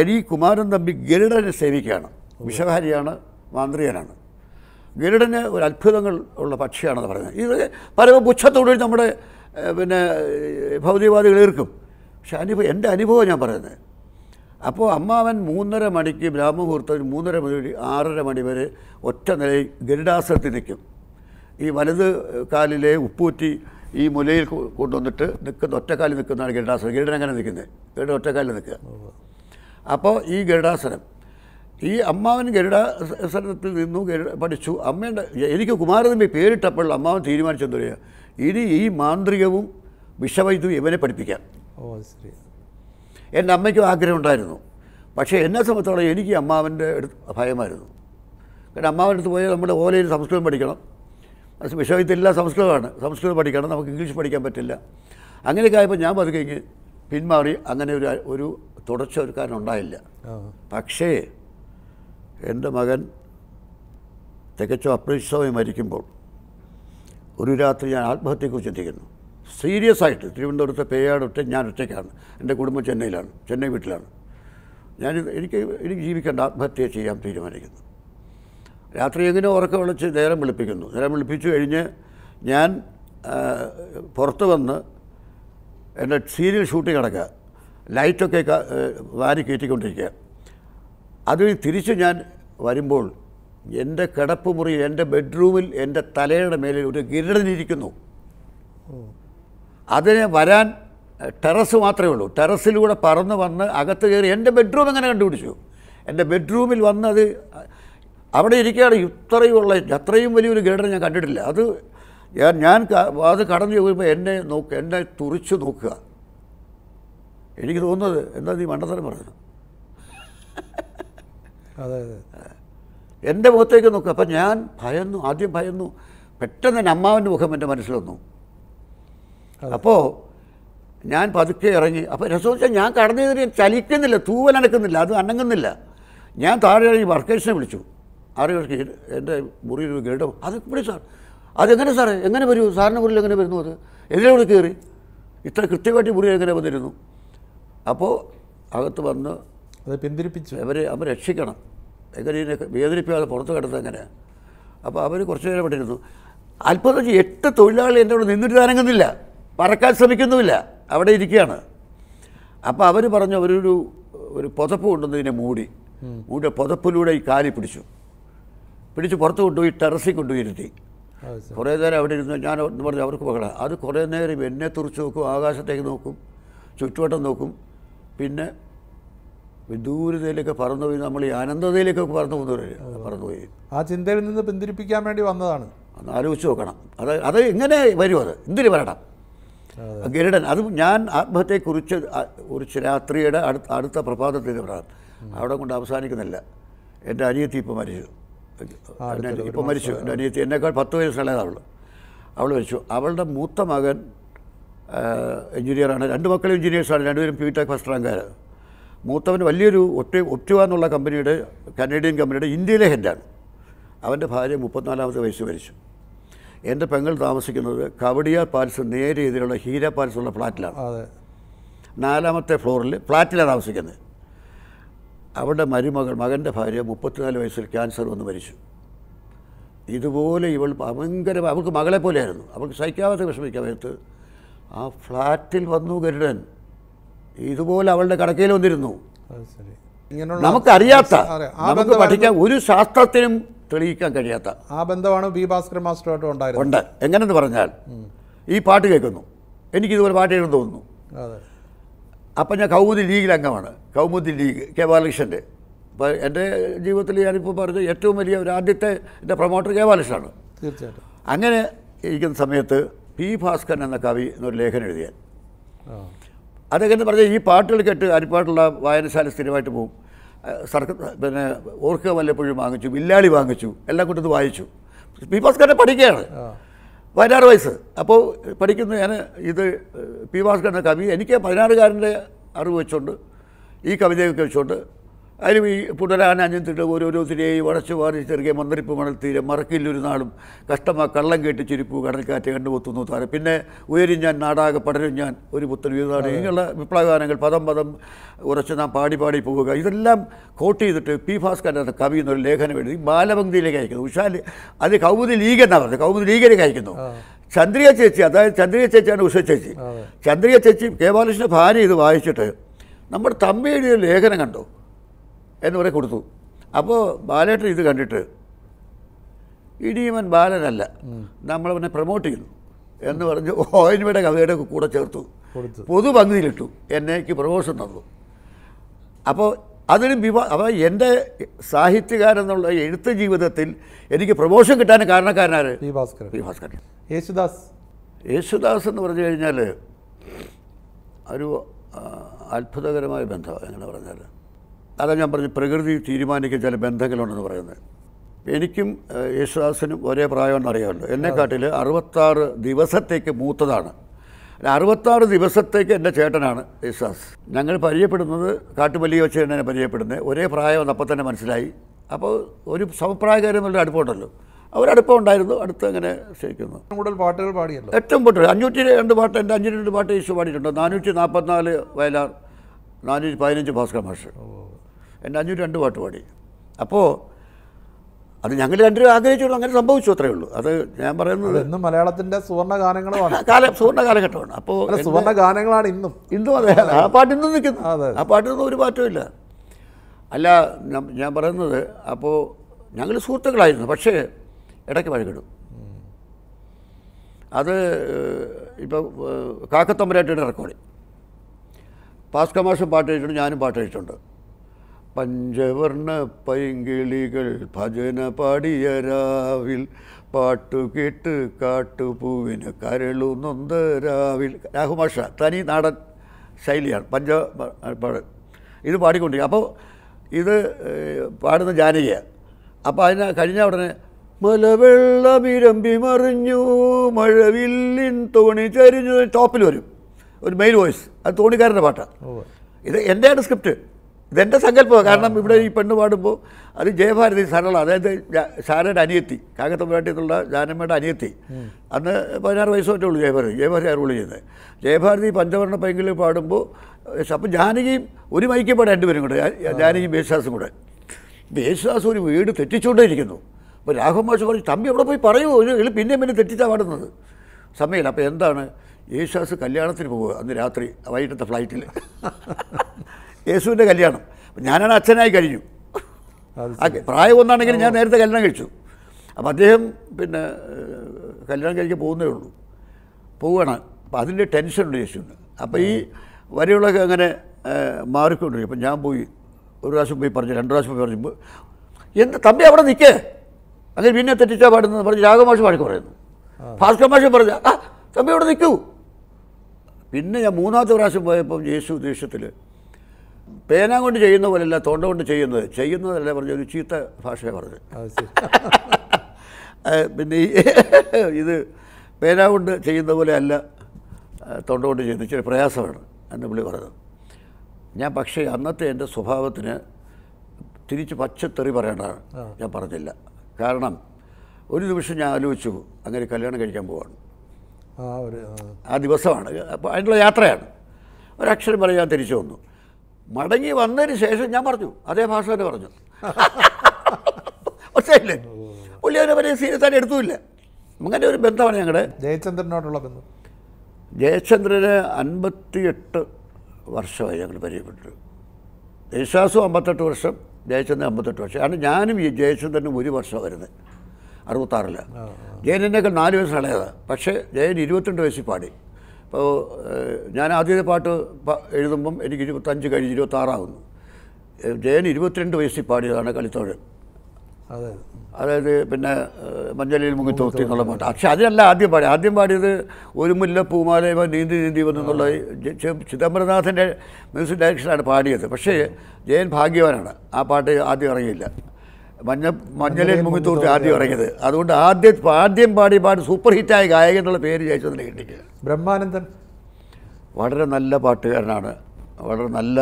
എനി കുമാരൻ തമ്പി ഗരുഡനെ സേവിക്കുകയാണ് വിഷഹാരിയാണ് മാന്ത്രികനാണ് ഗരുഡന് ഒരു അത്ഭുതങ്ങൾ ഉള്ള പക്ഷിയാണെന്ന് പറയുന്നത് ഇത് പരമപുച്ഛത്തോടുകൂടി നമ്മുടെ പിന്നെ ഭൗതികവാദികൾ ഏർക്കും പക്ഷെ അനുഭവം എൻ്റെ അനുഭവം ഞാൻ പറയുന്നത് അപ്പോൾ അമ്മാവൻ മൂന്നര മണിക്ക് ബ്രാഹ്മമുഹൂർത്തത്തിൽ മൂന്നര മണി ആറര മണി വരെ ഒറ്റ നിലയിൽ ഗരുഡാസനത്തിൽ നിൽക്കും ഈ വലത് കാലിലെ ഉപ്പൂറ്റി ഈ മുലയിൽ കൊണ്ടുവന്നിട്ട് നിൽക്കുന്ന ഒറ്റക്കാലിൽ നിൽക്കുന്നതാണ് ഗരുഡാസനം ഗരുഡൻ അങ്ങനെ നിൽക്കുന്നത് ഗരുഡൻ ഒറ്റക്കാലിൽ നിൽക്കുക അപ്പോൾ ഈ ഗരുഡാസനം ഈ അമ്മാവൻ ഗരുഡാസനത്തിൽ നിന്നു ഗരുഡ പഠിച്ചു അമ്മേൻ്റെ എനിക്ക് കുമാരതമ്പി പേരിട്ടപ്പോൾ അമ്മാവൻ തീരുമാനിച്ചെന്താ പറയുക ഇനി ഈ മാന്ത്രികവും വിഷവൈദ്യവും ഇവനെ പഠിപ്പിക്കാം എൻ്റെ അമ്മയ്ക്കും ആഗ്രഹം ഉണ്ടായിരുന്നു പക്ഷേ എന്നെ സംബന്ധിച്ചോളം എനിക്ക് അമ്മാവൻ്റെ അടുത്ത് ഭയമായിരുന്നു കാരണം അമ്മാവൻ്റെ അടുത്ത് പോയാൽ നമ്മുടെ ഓലയിൽ സംസ്കൃതം പഠിക്കണം വിശ്വവിദ്യാലയം സംസ്കൃതമാണ് സംസ്കൃതം പഠിക്കണം നമുക്ക് ഇംഗ്ലീഷ് പഠിക്കാൻ പറ്റില്ല അങ്ങനെയൊക്കെ ആയപ്പോൾ ഞാൻ പതുക്കെ പിന്മാറി അങ്ങനെ ഒരു ഒരു തുടർച്ച ഒരു കാരണം ഉണ്ടായില്ല പക്ഷേ എൻ്റെ മകൻ തികച്ചും അപ്രതീക്ഷിതമായി മരിക്കുമ്പോൾ ഒരു രാത്രി ഞാൻ ആത്മഹത്യയെക്കുറിച്ച് ചിന്തിക്കുന്നു സീരിയസ് ആയിട്ട് പേയാട് പേയാടൊറ്റ ഞാൻ ഒറ്റയ്ക്കാണ് എൻ്റെ കുടുംബം ചെന്നൈയിലാണ് ചെന്നൈ വീട്ടിലാണ് ഞാൻ എനിക്ക് എനിക്ക് ജീവിക്കേണ്ട ആത്മഹത്യ ചെയ്യാൻ തീരുമാനിക്കുന്നു രാത്രി എങ്ങനെ ഉറക്കം വിളിച്ച് നേരം വിളിപ്പിക്കുന്നു നേരം വിളിപ്പിച്ചു കഴിഞ്ഞ് ഞാൻ പുറത്ത് വന്ന് എൻ്റെ സീരിയൽ ഷൂട്ടിംഗ് നടക്കുക ലൈറ്റൊക്കെ വാരി കയറ്റിക്കൊണ്ടിരിക്കുക അത് തിരിച്ച് ഞാൻ വരുമ്പോൾ എൻ്റെ കിടപ്പ് മുറിയിൽ എൻ്റെ ബെഡ്റൂമിൽ എൻ്റെ തലയുടെ മേലിൽ ഒരു ഗിരിടനിരിക്കുന്നു അതിനെ വരാൻ ടെറസ് മാത്രമേ ഉള്ളൂ ടെറസിലൂടെ പറന്ന് വന്ന് അകത്ത് കയറി എൻ്റെ ബെഡ്റൂം എങ്ങനെ കണ്ടുപിടിച്ചു എൻ്റെ ബെഡ്റൂമിൽ വന്ന് അത് അവിടെ ഇരിക്കുകയാണ് ഇത്രയുള്ള അത്രയും വലിയൊരു ഗൈഡിനെ ഞാൻ കണ്ടിട്ടില്ല അത് ഞാൻ ഞാൻ അത് കടന്നു ചോദിക്കുമ്പോൾ എന്നെ നോക്ക് എന്നെ തുറിച്ച് നോക്കുക എനിക്ക് തോന്നുന്നത് എന്താ നീ മണ്ടത്തരം പറഞ്ഞു അതെ അതെ എൻ്റെ മുഖത്തേക്ക് നോക്കുക അപ്പം ഞാൻ ഭയന്നു ആദ്യം ഭയന്നു പെട്ടെന്ന് തന്നെ അമ്മാവിൻ്റെ മുഖം എൻ്റെ മനസ്സിൽ വന്നു അപ്പോൾ ഞാൻ പതുക്കെ ഇറങ്ങി അപ്പോൾ രസം വെച്ചാൽ ഞാൻ കടന്നു ചലിക്കുന്നില്ല തൂവൽ അനക്കുന്നില്ല അത് അനങ്ങുന്നില്ല ഞാൻ താഴെ ഇറങ്ങി വർക്കേഴ്സിനെ വിളിച്ചു ആരോഗ്യ എൻ്റെ മുറിയിൽ ഒരു അത് ഇപ്പം സാർ അതെങ്ങനെ സാറേ എങ്ങനെ വരൂ സാറിൻ്റെ മുറിയിൽ എങ്ങനെ വരുന്നു അത് എതിലൂടെ കയറി ഇത്ര കൃത്യമായിട്ട് മുറി എങ്ങനെ വന്നിരുന്നു അപ്പോൾ അകത്ത് വന്ന് അത് പിന്തിരിപ്പിച്ചു അവർ അവർ രക്ഷിക്കണം എങ്ങനെ വേദനിപ്പിക്കാതെ പുറത്ത് കിടന്നത് എങ്ങനെയാണ് അപ്പോൾ അവർ കുറച്ച് നേരം പെട്ടിരുന്നു അല്പം വെച്ചാൽ എട്ട് തൊഴിലാളി എൻ്റെ കൂടെ നിന്നിട്ട് അനങ്ങുന്നില്ല പറക്കാൻ ശ്രമിക്കുന്നുമില്ല അവിടെ ഇരിക്കുകയാണ് അപ്പോൾ അവർ പറഞ്ഞു അവരൊരു ഒരു പുതപ്പ് കൊണ്ടുവന്ന് ഇതിനെ മൂടി മൂടിയ പുതപ്പിലൂടെ ഈ കാലി പിടിച്ചു പിടിച്ച് പുറത്ത് കൊണ്ടുപോയി ടെറസിൽ കൊണ്ടുപോയിരുത്തി കുറേ നേരം അവിടെ ഇരുന്ന് ഞാൻ പറഞ്ഞു അവർക്ക് പകട അത് കുറേ നേരം എന്നെ തുറച്ച് നോക്കും ആകാശത്തേക്ക് നോക്കും ചുറ്റുവട്ടം നോക്കും പിന്നെ വിദൂരതയിലൊക്കെ പറന്നുപോയി നമ്മൾ ഈ അനന്തതയിലേക്കൊക്കെ പറന്നു പറന്നു പറന്നുപോയി ആ ചിന്തയിൽ നിന്ന് പിന്തിരിപ്പിക്കാൻ വേണ്ടി വന്നതാണ് അന്ന് ആലോചിച്ച് നോക്കണം അത് അത് എങ്ങനെ വരും അത് എന്തിനു വരണം ഗരുഡൻ അത് ഞാൻ ആത്മഹത്യയെക്കുറിച്ച് കുറിച്ച് രാത്രിയുടെ അടുത്ത അടുത്ത പ്രഭാതത്തിൽ പറയാം അവിടെ കൊണ്ട് അവസാനിക്കുന്നില്ല എൻ്റെ അനിയത്തി ഇപ്പം മരിച്ചു ഇപ്പോൾ മരിച്ചു എൻ്റെ അനിയത്തി എന്നേക്കാൾ പത്ത് വയസ്സുള്ളത് അവൾ അവൾ മരിച്ചു അവളുടെ മൂത്ത മകൻ എഞ്ചിനീയറാണ് രണ്ട് മക്കളും എഞ്ചിനീയേഴ്സാണ് രണ്ടുപേരും പി ടെക് ഫസ്റ്റ് റാങ്കാർ മൂത്തവൻ വലിയൊരു ഒറ്റ ഒപ്റ്റുവ എന്നുള്ള കമ്പനിയുടെ കനേഡിയൻ കമ്പനിയുടെ ഇന്ത്യയിലെ ഹെഡാണ് അവൻ്റെ ഭാര്യ മുപ്പത്തിനാലാമത്തെ വയസ്സ് മരിച്ചു എൻ്റെ പെങ്ങൾ താമസിക്കുന്നത് കവടിയ പാലസ് നേരെ എതിരുള്ള ഹീര പാലസ് ഉള്ള ഫ്ലാറ്റിലാണ് നാലാമത്തെ ഫ്ലോറിൽ ഫ്ലാറ്റിലാണ് താമസിക്കുന്നത് അവരുടെ മരുമകൾ മകൻ്റെ ഭാര്യ മുപ്പത്തിനാല് വയസ്സിൽ ക്യാൻസർ വന്ന് മരിച്ചു ഇതുപോലെ ഇവൾ ഭയങ്കര അവൾക്ക് മകളെ പോലെയായിരുന്നു അവൾക്ക് സഹിക്കാവാത്ത വിഷമിക്കാമയത്ത് ആ ഫ്ലാറ്റിൽ വന്നു ഗരുഡൻ ഇതുപോലെ അവളുടെ കടക്കയിൽ വന്നിരുന്നു നമുക്കറിയാത്ത നമുക്ക് പഠിക്കാൻ ഒരു ശാസ്ത്രത്തിനും തെളിയിക്കാൻ കഴിയാത്ത ആ ബന്ധമാണ് ബി ഭാസ്കർ മാസ്റ്ററുമായിട്ട് ഉണ്ട് എങ്ങനെന്ന് പറഞ്ഞാൽ ഈ പാട്ട് കേൾക്കുന്നു എനിക്കിതുപോലെ പാട്ട് എഴുതുന്നു തോന്നുന്നു അപ്പം ഞാൻ കൗമുദി ലീഗിൽ അംഗമാണ് കൗമുദി ലീഗ് കെ ബാലകൃഷ്ണൻ്റെ അപ്പോൾ എൻ്റെ ജീവിതത്തിൽ ഞാനിപ്പോൾ പറഞ്ഞത് ഏറ്റവും വലിയ ഒരു ആദ്യത്തെ എൻ്റെ പ്രൊമോട്ടർ കെ ബാലകൃഷ്ണനാണ് തീർച്ചയായിട്ടും അങ്ങനെ ഇരിക്കുന്ന സമയത്ത് പി ഭാസ്കർ എന്ന കവി എന്നൊരു ലേഖനം എഴുതിയാൽ അതെങ്ങനെ പറഞ്ഞാൽ ഈ പാട്ടുകൾ കേട്ട് അരിപ്പാട്ടുള്ള വായനശാല സ്ഥിരമായിട്ട് പോകും സർക്ക പിന്നെ ഓർക്ക വല്ലപ്പോഴും വാങ്ങിച്ചു വില്ലാളി വാങ്ങിച്ചു എല്ലാം കൊണ്ടത് വായിച്ചു പി ഭാസ്കറിനെ പഠിക്കുകയാണ് പതിനാറ് വയസ്സ് അപ്പോൾ പഠിക്കുന്ന ഞാൻ ഇത് പി ഭാസ്കറിൻ്റെ കവി എനിക്ക് പതിനാറുകാരൻ്റെ അറിവ് വെച്ചുകൊണ്ട് ഈ കവിതയൊക്കെ വെച്ചുകൊണ്ട് അതിലും ഈ പുനരാൻ അഞ്ഞത്തിട്ട് ഓരോരുത്തരെയും വളച്ചു വാരിച്ച് ചെറിയ മന്ത്രിപ്പ് മണൽത്തീരെ മറക്കില്ലൊരു നാളും കഷ്ടമാ കള്ളം കേട്ട് ചിരിപ്പു കടൽക്കാറ്റ് കണ്ടുപൊത്തുന്നു താരം പിന്നെ ഉയരും ഞാൻ നാടാകെ പടരും ഞാൻ ഒരു പുത്തൻ വീതാണ് ഇങ്ങനെയുള്ള വിപ്ലവഗാനങ്ങൾ പദം പദം ഉറച്ച് നാം പാടി പാടി പോവുക ഇതെല്ലാം കോട്ട് ചെയ്തിട്ട് പി ഭാസ്കരൻ്റെ കവി എന്നൊരു ലേഖനം എഴുതി ബാലഭംഗിയിലേക്ക് അയക്കുന്നു ഉഷാൽ അത് കൗമുദി ലീഗ് എന്നാണ് പറഞ്ഞത് കൗമുദി ലീഗിലേക്ക് അയക്കുന്നു ചന്ദ്രിക ചേച്ചി അതായത് ചന്ദ്രിക ചേച്ചിയാണ് ഉഷ ചേച്ചി ചന്ദ്രിക ചേച്ചി കെ ബാലകൃഷ്ണ ഭാര്യ ഇത് വായിച്ചിട്ട് നമ്മുടെ തമ്പി എഴുതിയ ലേഖനം കണ്ടു എന്ന് പറയും കൊടുത്തു അപ്പോൾ ബാലേട്ടൻ ഇത് കണ്ടിട്ട് ഇടിയവൻ ബാലനല്ല നമ്മൾ അവനെ പ്രൊമോട്ട് ചെയ്തു എന്ന് പറഞ്ഞ് ഓയിൻമയുടെ കവിതയുടെ കൂടെ ചേർത്തു പൊതുപങ്കുതിയിലിട്ടു എന്നേക്ക് പ്രമോഷൻ തന്നു അപ്പോൾ അതിനും വിവാ അപ്പോൾ എൻ്റെ സാഹിത്യകാരെന്നുള്ള എഴുത്ത് ജീവിതത്തിൽ എനിക്ക് പ്രമോഷൻ കിട്ടാൻ കാരണക്കാരനാണ് പി ഭാസ്കരൻ പി ഭാസ്കരൻ യേശുദാസ് യേശുദാസ് എന്ന് പറഞ്ഞു കഴിഞ്ഞാൽ ഒരു അത്ഭുതകരമായ ബന്ധമാണ് എങ്ങനെ പറഞ്ഞാൽ അതാ ഞാൻ പറഞ്ഞു പ്രകൃതി തീരുമാനിക്കുന്ന ചില ബന്ധങ്ങളുണ്ടെന്ന് പറയുന്നത് എനിക്കും യേശുദാസിനും ഒരേ പ്രായമെന്ന് അറിയാമല്ലോ എന്നെക്കാട്ടിൽ അറുപത്താറ് ദിവസത്തേക്ക് മൂത്തതാണ് അറുപത്താറ് ദിവസത്തേക്ക് എൻ്റെ ചേട്ടനാണ് യേശുദാസ് ഞങ്ങൾ പരിചയപ്പെടുന്നത് കാട്ടുപല്ലി വെച്ച് എന്നെ പരിചയപ്പെടുന്നത് ഒരേ പ്രായം അപ്പം തന്നെ മനസ്സിലായി അപ്പോൾ ഒരു സമപ്രായകാരന്മാരുടെ അടുപ്പമുണ്ടല്ലോ അവരടുപ്പം ഉണ്ടായിരുന്നു അടുത്ത് അങ്ങനെ ശരിക്കുന്നു കൂടുതൽ പാട്ടുകൾ പാടിയല്ലോ ഏറ്റവും കൂടുതൽ അഞ്ഞൂറ്റി രണ്ട് പാട്ട് എൻ്റെ അഞ്ഞൂറ്റി രണ്ട് പാട്ട് യേശു പാടിയിട്ടുണ്ട് നാനൂറ്റി നാൽപ്പത്തിനാല് വയലാർ നാനൂറ്റി പതിനഞ്ച് ഭാസ്കർ മാഷ് എൻ്റെ അഞ്ഞൂറ്റി രണ്ട് പാട്ട് പാടി അപ്പോൾ അത് ഞങ്ങൾ രണ്ടുപേരും ആഗ്രഹിച്ചുള്ളൂ അങ്ങനെ സംഭവിച്ചു അത്രേ ഉള്ളൂ അത് ഞാൻ പറയുന്നത് ഇന്നും മലയാളത്തിൻ്റെ സുവർണ്ണ ഗാനങ്ങളുമാണ് കാല സുവർണ്ണ കാലഘട്ടമാണ് അപ്പോൾ സുവർണ്ണ ഗാനങ്ങളാണ് ഇന്നും ഇന്നും അതെ ആ പാട്ട് ഇന്നും നിൽക്കുന്നു ആ പാട്ടിനൊന്നും ഒരു പാട്ടും ഇല്ല അല്ല ഞാൻ പറയുന്നത് അപ്പോൾ ഞങ്ങൾ സുഹൃത്തുക്കളായിരുന്നു പക്ഷേ ഇടയ്ക്ക് വഴികിടും അത് ഇപ്പോൾ കാക്കത്തമ്പരായിട്ടൊരു റെക്കോർഡിങ് പാസ്കമാഷും പാട്ട് എഴുതിയിട്ടുണ്ട് ഞാനും പാട്ട് എഴുതിയിട്ടുണ്ട് പഞ്ചവർണ്ണ പൈങ്കിളികൾ ഭജന പാടിയ രാവിൽ കേട്ട് കാട്ടുപൂവിന് കരളു നൊന്ത രാവിൽ രാഹുമാഷ തനി നാടൻ ശൈലിയാണ് പഞ്ച പാട് ഇത് പാടിക്കൊണ്ടിരിക്കുക അപ്പോൾ ഇത് പാടുന്ന ജാനകിയാണ് അപ്പോൾ അതിനെ കഴിഞ്ഞ ഉടനെ മലവെള്ളമിരമ്പി മറിഞ്ഞു മഴവില്ലിൻ തോണി ചരിഞ്ഞു ടോപ്പിൽ വരും ഒരു മെയിൽ വോയിസ് അത് തോണിക്കാരൻ്റെ പാട്ടാണ് ഇത് എൻ്റെയാണ് സ്ക്രിപ്റ്റ് ഇതെൻ്റെ സങ്കല്പം കാരണം ഇവിടെ ഈ പെണ്ണ് പാടുമ്പോൾ അത് ജയഭാരതി സരള അതായത് ശാരയുടെ അനിയത്തി കാക്കത്തമ്പുരാട്ടി ജാനമ്മയുടെ അനിയത്തി അന്ന് പതിനാറ് വയസ്സ് മറ്റേ ഉള്ളൂ ജയഭാരതി ജയഭാരതി റൂൾ ചെയ്യുന്നത് ജയഭാരതി പഞ്ചവർണ്ണ പൈങ്കിൾ പാടുമ്പോൾ അപ്പം ജാനകിയും ഒരു മൈക്കപ്പാട് രണ്ടുപേരും കൂടെ ജാനകിയും യേശുദാസും കൂടെ യേശുദാസ് ഒരു വീട് തെറ്റിച്ചുകൊണ്ടേ ഇരിക്കുന്നു അപ്പോൾ രാഘവ മാഷ് പറഞ്ഞു തമ്പി അവിടെ പോയി പറയുമോ ഒരു പിന്നെയും പിന്നെ തെറ്റിച്ചാണ് പാടുന്നത് സമയമില്ല അപ്പോൾ എന്താണ് യേശുദാസ് കല്യാണത്തിന് പോകുക അന്ന് രാത്രി വൈകിട്ടത്തെ ഫ്ലൈറ്റിൽ യേശുവിൻ്റെ കല്യാണം ഞാനാണ് അച്ഛനായി കഴിഞ്ഞു പ്രായം ഒന്നാണെങ്കിലും ഞാൻ നേരത്തെ കല്യാണം കഴിച്ചു അപ്പോൾ അദ്ദേഹം പിന്നെ കല്യാണം കഴിക്കാൻ പോകുന്നേ ഉള്ളൂ പോവുകയാണ് അപ്പോൾ അതിൻ്റെ ടെൻഷനുണ്ട് യേശുവിന് അപ്പോൾ ഈ വരെയുള്ളൊക്കെ അങ്ങനെ മാറിക്കൊണ്ടിരിക്കും അപ്പം ഞാൻ പോയി ഒരു പ്രാവശ്യം പോയി പറഞ്ഞു രണ്ട് പ്രാവശ്യം പോയി പറഞ്ഞു എന്ത് തമ്പി അവിടെ നിൽക്കേ അങ്ങനെ പിന്നെ തെറ്റിച്ചാൽ പാടുന്നത് പറഞ്ഞ് രാഘമാഷ് വഴക്ക് പറയുന്നു ഭാസ്കർ മാഷ് പറഞ്ഞു ആ തമ്പി അവിടെ നിൽക്കൂ പിന്നെ ഞാൻ മൂന്നാമത്തെ പ്രാവശ്യം പോയപ്പോൾ യേശു ദേശത്തിൽ പേന കൊണ്ട് ചെയ്യുന്ന പോലെയല്ല തോണ്ട കൊണ്ട് ചെയ്യുന്നത് ചെയ്യുന്നതല്ല പറഞ്ഞ ഒരു ചീത്ത ഭാഷയെ പറഞ്ഞു പിന്നെ ഈ ഇത് പേന കൊണ്ട് ചെയ്യുന്ന പോലെ അല്ല തൊണ്ട കൊണ്ട് ചെയ്യുന്നത് ഇച്ചിരി പ്രയാസമാണ് എന്നെ പുള്ളി പറഞ്ഞത് ഞാൻ പക്ഷേ അന്നത്തെ എൻ്റെ സ്വഭാവത്തിന് തിരിച്ച് പച്ചത്തെറി പറയേണ്ടതാണ് ഞാൻ പറഞ്ഞില്ല കാരണം ഒരു ദിവസം ഞാൻ ആലോചിച്ചു അങ്ങനെ കല്യാണം കഴിക്കാൻ പോവാണ് ആ ദിവസമാണ് അപ്പോൾ അതിനുള്ള യാത്രയാണ് ഒരക്ഷരം പറയാൻ തിരിച്ചു വന്നു മടങ്ങി വന്നതിന് ശേഷം ഞാൻ പറഞ്ഞു അതേ ഭാഷ തന്നെ പറഞ്ഞു പക്ഷേ പുള്ളി അവനെ വലിയ സീരിയസ് ആയിട്ട് എടുത്തുമില്ല അങ്ങനെ ഒരു ബന്ധമാണ് ഞങ്ങളുടെ ജയചന്ദ്രനോടുള്ള ബന്ധം ജയചന്ദ്രന് അൻപത്തി എട്ട് വർഷമായി ഞങ്ങൾ പരിചയപ്പെട്ടത് യേശാസും അമ്പത്തെട്ട് വർഷം ജയചന്ദ്രൻ അമ്പത്തെട്ട് വർഷം കാരണം ഞാനും ഈ ജയചന്ദ്രനും ഒരു വർഷം വരുന്നത് അറുപത്താറില് ജയനെന്നൊക്കെ നാല് വയസ്സ് ഇളയതാണ് പക്ഷേ ജയൻ ഇരുപത്തിരണ്ട് വയസ്സിൽ പാടി അപ്പോൾ ഞാൻ ആദ്യത്തെ പാട്ട് എഴുതുമ്പം എനിക്ക് ഇരുപത്തഞ്ച് കഴിഞ്ഞ് ഇരുപത്താറാകുന്നു ജയൻ ഇരുപത്തിരണ്ട് വയസ്സിൽ പാടിയതാണ് കളിത്തോഴൻ അതായത് പിന്നെ മഞ്ഞലിൽ മുങ്ങിത്തോത്തി എന്നുള്ള പാട്ട് പക്ഷെ അതിനല്ല ആദ്യം പാടി ആദ്യം പാടിയത് ഒരു മുല്ല പൂമാലയവ നീന്തി നീന്തി വന്നെന്നുള്ള ചിദംബരനാഥൻ്റെ മ്യൂസിക് ഡയറക്ഷനാണ് പാടിയത് പക്ഷേ ജയൻ ഭാഗ്യവാനാണ് ആ പാട്ട് ആദ്യം ഇറങ്ങിയില്ല മഞ്ഞ മഞ്ഞളിൽ മുങ്ങിത്തൂർത്തി ആദ്യം ഇറങ്ങിയത് അതുകൊണ്ട് ആദ്യ ആദ്യം പാടി പാടി സൂപ്പർ ഹിറ്റായ ഗായകൻ എന്നുള്ള പേര് ജയചന്ദ്രൻ കിട്ടിക്ക് ബ്രഹ്മാനന്ദൻ വളരെ നല്ല പാട്ടുകാരനാണ് വളരെ നല്ല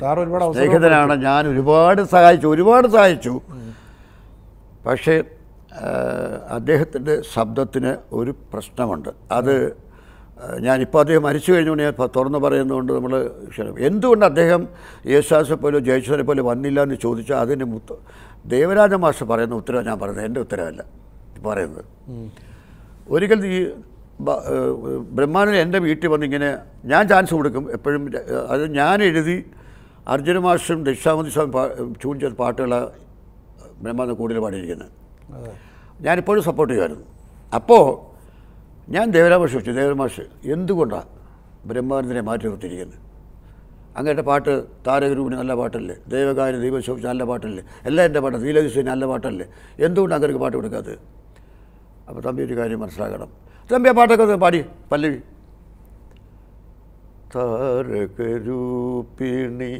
സാർ ഒരുപാട് സ്നേഹിതനാണ് ഞാൻ ഒരുപാട് സഹായിച്ചു ഒരുപാട് സഹായിച്ചു പക്ഷേ അദ്ദേഹത്തിൻ്റെ ശബ്ദത്തിന് ഒരു പ്രശ്നമുണ്ട് അത് ഞാനിപ്പോൾ അദ്ദേഹം മരിച്ചു കഴിഞ്ഞുകൊണ്ട് ഞാൻ തുറന്നു പറയുന്നതുകൊണ്ട് നമ്മൾ ക്ഷണം എന്തുകൊണ്ട് അദ്ദേഹം യേശുദാസെ പോലെ ജയശ്വരനെ പോലെ വന്നില്ല എന്ന് ചോദിച്ചാൽ അതിന് മുത്ത് ദേവരാജ മാസ്റ്റർ പറയുന്ന ഉത്തരവ് ഞാൻ പറയുന്നത് എൻ്റെ ഉത്തരവല്ല പറയുന്നത് ഒരിക്കൽ ഈ ബ്രഹ്മാനൻ എൻ്റെ വീട്ടിൽ വന്നിങ്ങനെ ഞാൻ ചാൻസ് കൊടുക്കും എപ്പോഴും അത് ഞാൻ എഴുതി അർജുന മാഷും ദക്ഷിണാമതി സ്വാമി പാ ട്യൂൺ ചെയ്ത പാട്ടുകളാണ് ബ്രഹ്മാനന്ദ കൂടുതൽ പാടിയിരിക്കുന്നത് ഞാനിപ്പോഴും സപ്പോർട്ട് ചെയ്യുമായിരുന്നു അപ്പോൾ ഞാൻ ദേവരാമാഷ് വെച്ചു ദേവരാമാഷ് എന്തുകൊണ്ടാണ് ബ്രഹ്മാനന്ദനെ മാറ്റി നിർത്തിയിരിക്കുന്നത് അങ്ങയുടെ പാട്ട് താരകരൂപിന് നല്ല പാട്ടല്ലേ ദേവകാര്യ ദൈവശോഭിച്ച് നല്ല പാട്ടല്ലേ എല്ലാം എൻ്റെ പാട്ട് നീലകൃഷ്ണന് നല്ല പാട്ടല്ലേ എന്തുകൊണ്ട് അങ്ങനെ പാട്ട് കൊടുക്കാത്തത് അപ്പോൾ തമ്പി ഒരു കാര്യം മനസ്സിലാക്കണം തമ്പി ആ പാട്ടൊക്കെ പാടി പല്ലവി താരകരൂപിണി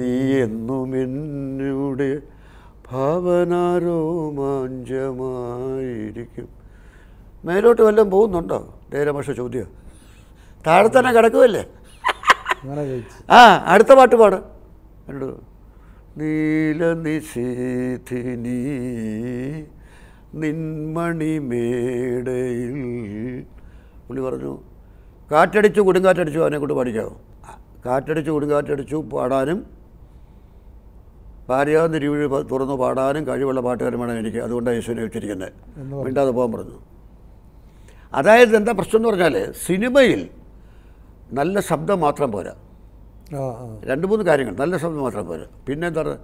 നീ എന്നും എന്നുടെ ഭാവനാരോമാഞ്ചമായിരിക്കും മേലോട്ട് വല്ലതും പോകുന്നുണ്ടോ രേരമഷ ചോദ്യം താഴെ തന്നെ കിടക്കുമല്ലേ ആ അടുത്ത പാട്ട് പാട് എന്നോട് നിന്മണി മേടയിൽ പുള്ളി പറഞ്ഞു കാറ്റടിച്ചു കൊടുങ്കാറ്റടിച്ചു അവനെ കൊണ്ട് പഠിക്കാവും കാറ്റടിച്ചു കൊടുങ്കാറ്റടിച്ചു പാടാനും ഭാര്യാതിരിവിഴി തുറന്നു പാടാനും കഴിവുള്ള പാട്ടുകാരൻ വേണം എനിക്ക് അതുകൊണ്ടാണ് യേശുവിനെ വെച്ചിരിക്കുന്നത് മിണ്ടാതെ പോകാൻ പറഞ്ഞു അതായത് എന്താ പ്രശ്നം എന്ന് പറഞ്ഞാൽ സിനിമയിൽ നല്ല ശബ്ദം മാത്രം പോരാ രണ്ട് മൂന്ന് കാര്യങ്ങൾ നല്ല ശബ്ദം മാത്രം പോരാ പിന്നെ എന്താ പറയുക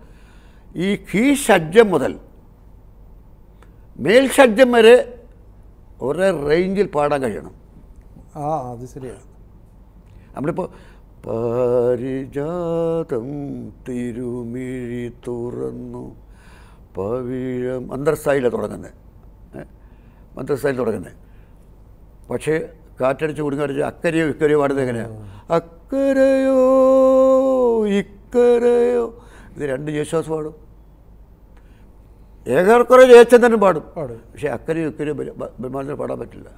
ഈ ഷഡ്ജം മുതൽ മേൽഷഡ്ജം വരെ ഒരേ റേഞ്ചിൽ പാടാൻ കഴിയണം ആ അത് ശരിയാണ് നമ്മളിപ്പോൾ പരിജാതം തിരുമിഴി തുറന്നു പവിഴം മന്ത്രസ്ഥായിലാണ് തുടങ്ങുന്നത് മന്ത്രസ്ഥായിൽ തുടങ്ങുന്നത് പക്ഷേ കാറ്റടിച്ച് കുടുങ്ങടിച്ച് അക്കരയോ ഇക്കരയോ പാടുന്നത് എങ്ങനെയാണ് അക്കരയോ ഇക്കരയോ ഇത് രണ്ട് യേശുദാസ് പാടും ഏകർക്കുറെ ജയച്ചന്ദ്രൻ പാടും പക്ഷേ അക്കരയോ ഇക്കരയോ ബ്രഹ്മാനന്ദന് പാടാൻ പറ്റില്ല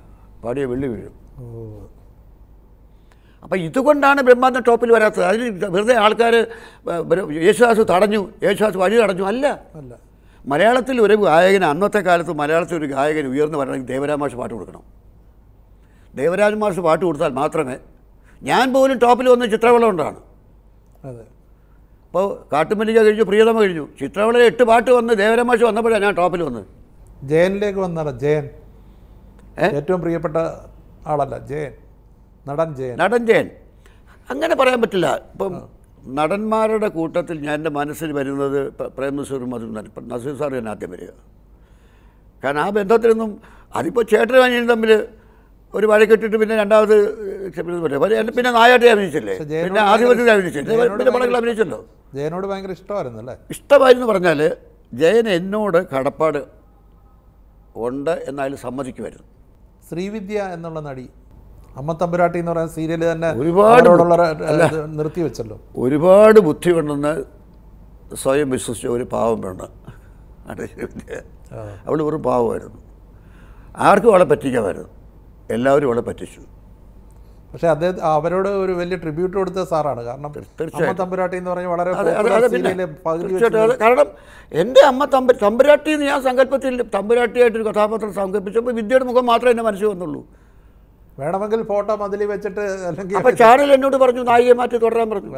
പാടിയ വെള്ളി വീഴും അപ്പം ഇതുകൊണ്ടാണ് ബ്രഹ്മാനന്ദൻ ടോപ്പിൽ വരാത്തത് അതിന് വെറുതെ ആൾക്കാർ യേശുദാസ് തടഞ്ഞു യേശുദാസ് വഴി തടഞ്ഞു അല്ല അല്ല മലയാളത്തിൽ ഒരു ഗായകന് അന്നത്തെ കാലത്ത് മലയാളത്തിൽ ഒരു ഗായകൻ ഉയർന്നു വരണമെങ്കിൽ ദേവരാമാഷ് പാട്ട് കൊടുക്കണം ദേവരാജ് മാഷ് പാട്ട് കൊടുത്താൽ മാത്രമേ ഞാൻ പോലും ടോപ്പിൽ വന്ന ചിത്രവള കൊണ്ടാണ് അതെ അപ്പോൾ കാട്ടുമല്ലിക കഴിഞ്ഞു പ്രിയതമ കഴിഞ്ഞു ചിത്രവള എട്ട് പാട്ട് വന്ന് മാഷ് വന്നപ്പോഴാണ് ഞാൻ ടോപ്പിൽ വന്നത് ജയനിലേക്ക് വന്നാണ് ജയൻ ഏറ്റവും പ്രിയപ്പെട്ട ആളല്ല ജയൻ നടൻ ജയൻ നടൻ ജയൻ അങ്ങനെ പറയാൻ പറ്റില്ല ഇപ്പം നടന്മാരുടെ കൂട്ടത്തിൽ ഞാൻ എൻ്റെ മനസ്സിൽ വരുന്നത് പ്രേം നസീറും മധുരം ഇപ്പം നസീർ സാർ തന്നെ ആദ്യം വരിക കാരണം ആ ബന്ധത്തിലൊന്നും അതിപ്പോൾ ചേട്ടനും അനിയനും തമ്മിൽ ഒരു കെട്ടിട്ട് പിന്നെ രണ്ടാമത് പറ്റും പിന്നെ നായാട്ടി അഭിനയിച്ചില്ലേ പിന്നെ ആദിപത്യത്തിൽ അഭിനയിച്ചില്ലേ പിന്നെ അഭിനയിച്ചല്ലോ ജയനോട് ഭയങ്കര ഇഷ്ടമായിരുന്നു അല്ലേ ഇഷ്ടമായിരുന്നു പറഞ്ഞാൽ ജയൻ എന്നോട് കടപ്പാട് ഉണ്ട് എന്നാലും സമ്മതിക്കുമായിരുന്നു ശ്രീവിദ്യ എന്നുള്ള നടി അമ്മ തമ്പുരാട്ടി എന്ന് പറയുന്ന സീരിയൽ തന്നെ ഒരുപാട് നിർത്തി വെച്ചല്ലോ ഒരുപാട് ബുദ്ധി ഉണ്ടെന്ന് സ്വയം വിശ്വസിച്ച ഒരു പാവം പെണ്ണ് അവൾ ഒരു പാവമായിരുന്നു ആർക്കും അവളെ പറ്റിക്കാമായിരുന്നു എല്ലാവരും അവളെ പറ്റിച്ചു പക്ഷേ അദ്ദേഹം അവരോട് ഒരു വലിയ ട്രിബ്യൂട്ട് കൊടുത്ത സാറാണ് കാരണം അമ്മ തമ്പുരാട്ടി എന്ന് പറഞ്ഞാൽ വളരെ കാരണം എൻ്റെ അമ്മ തമ്പു തമ്പുരാട്ടി എന്ന് ഞാൻ സങ്കല്പത്തിൽ തമ്പുരാട്ടിയായിട്ടൊരു കഥാപാത്രം സങ്കല്പിച്ചപ്പോൾ വിദ്യയുടെ മുഖം മാത്രമേ എൻ്റെ മനസ്സിൽ വന്നുള്ളൂ വേണമെങ്കിൽ ഫോട്ടോ മതിലി വെച്ചിട്ട് അല്ലെങ്കിൽ അപ്പോൾ ചാനൽ എന്നോട് പറഞ്ഞു നായികയെ മാറ്റി തുടരാൻ പറഞ്ഞു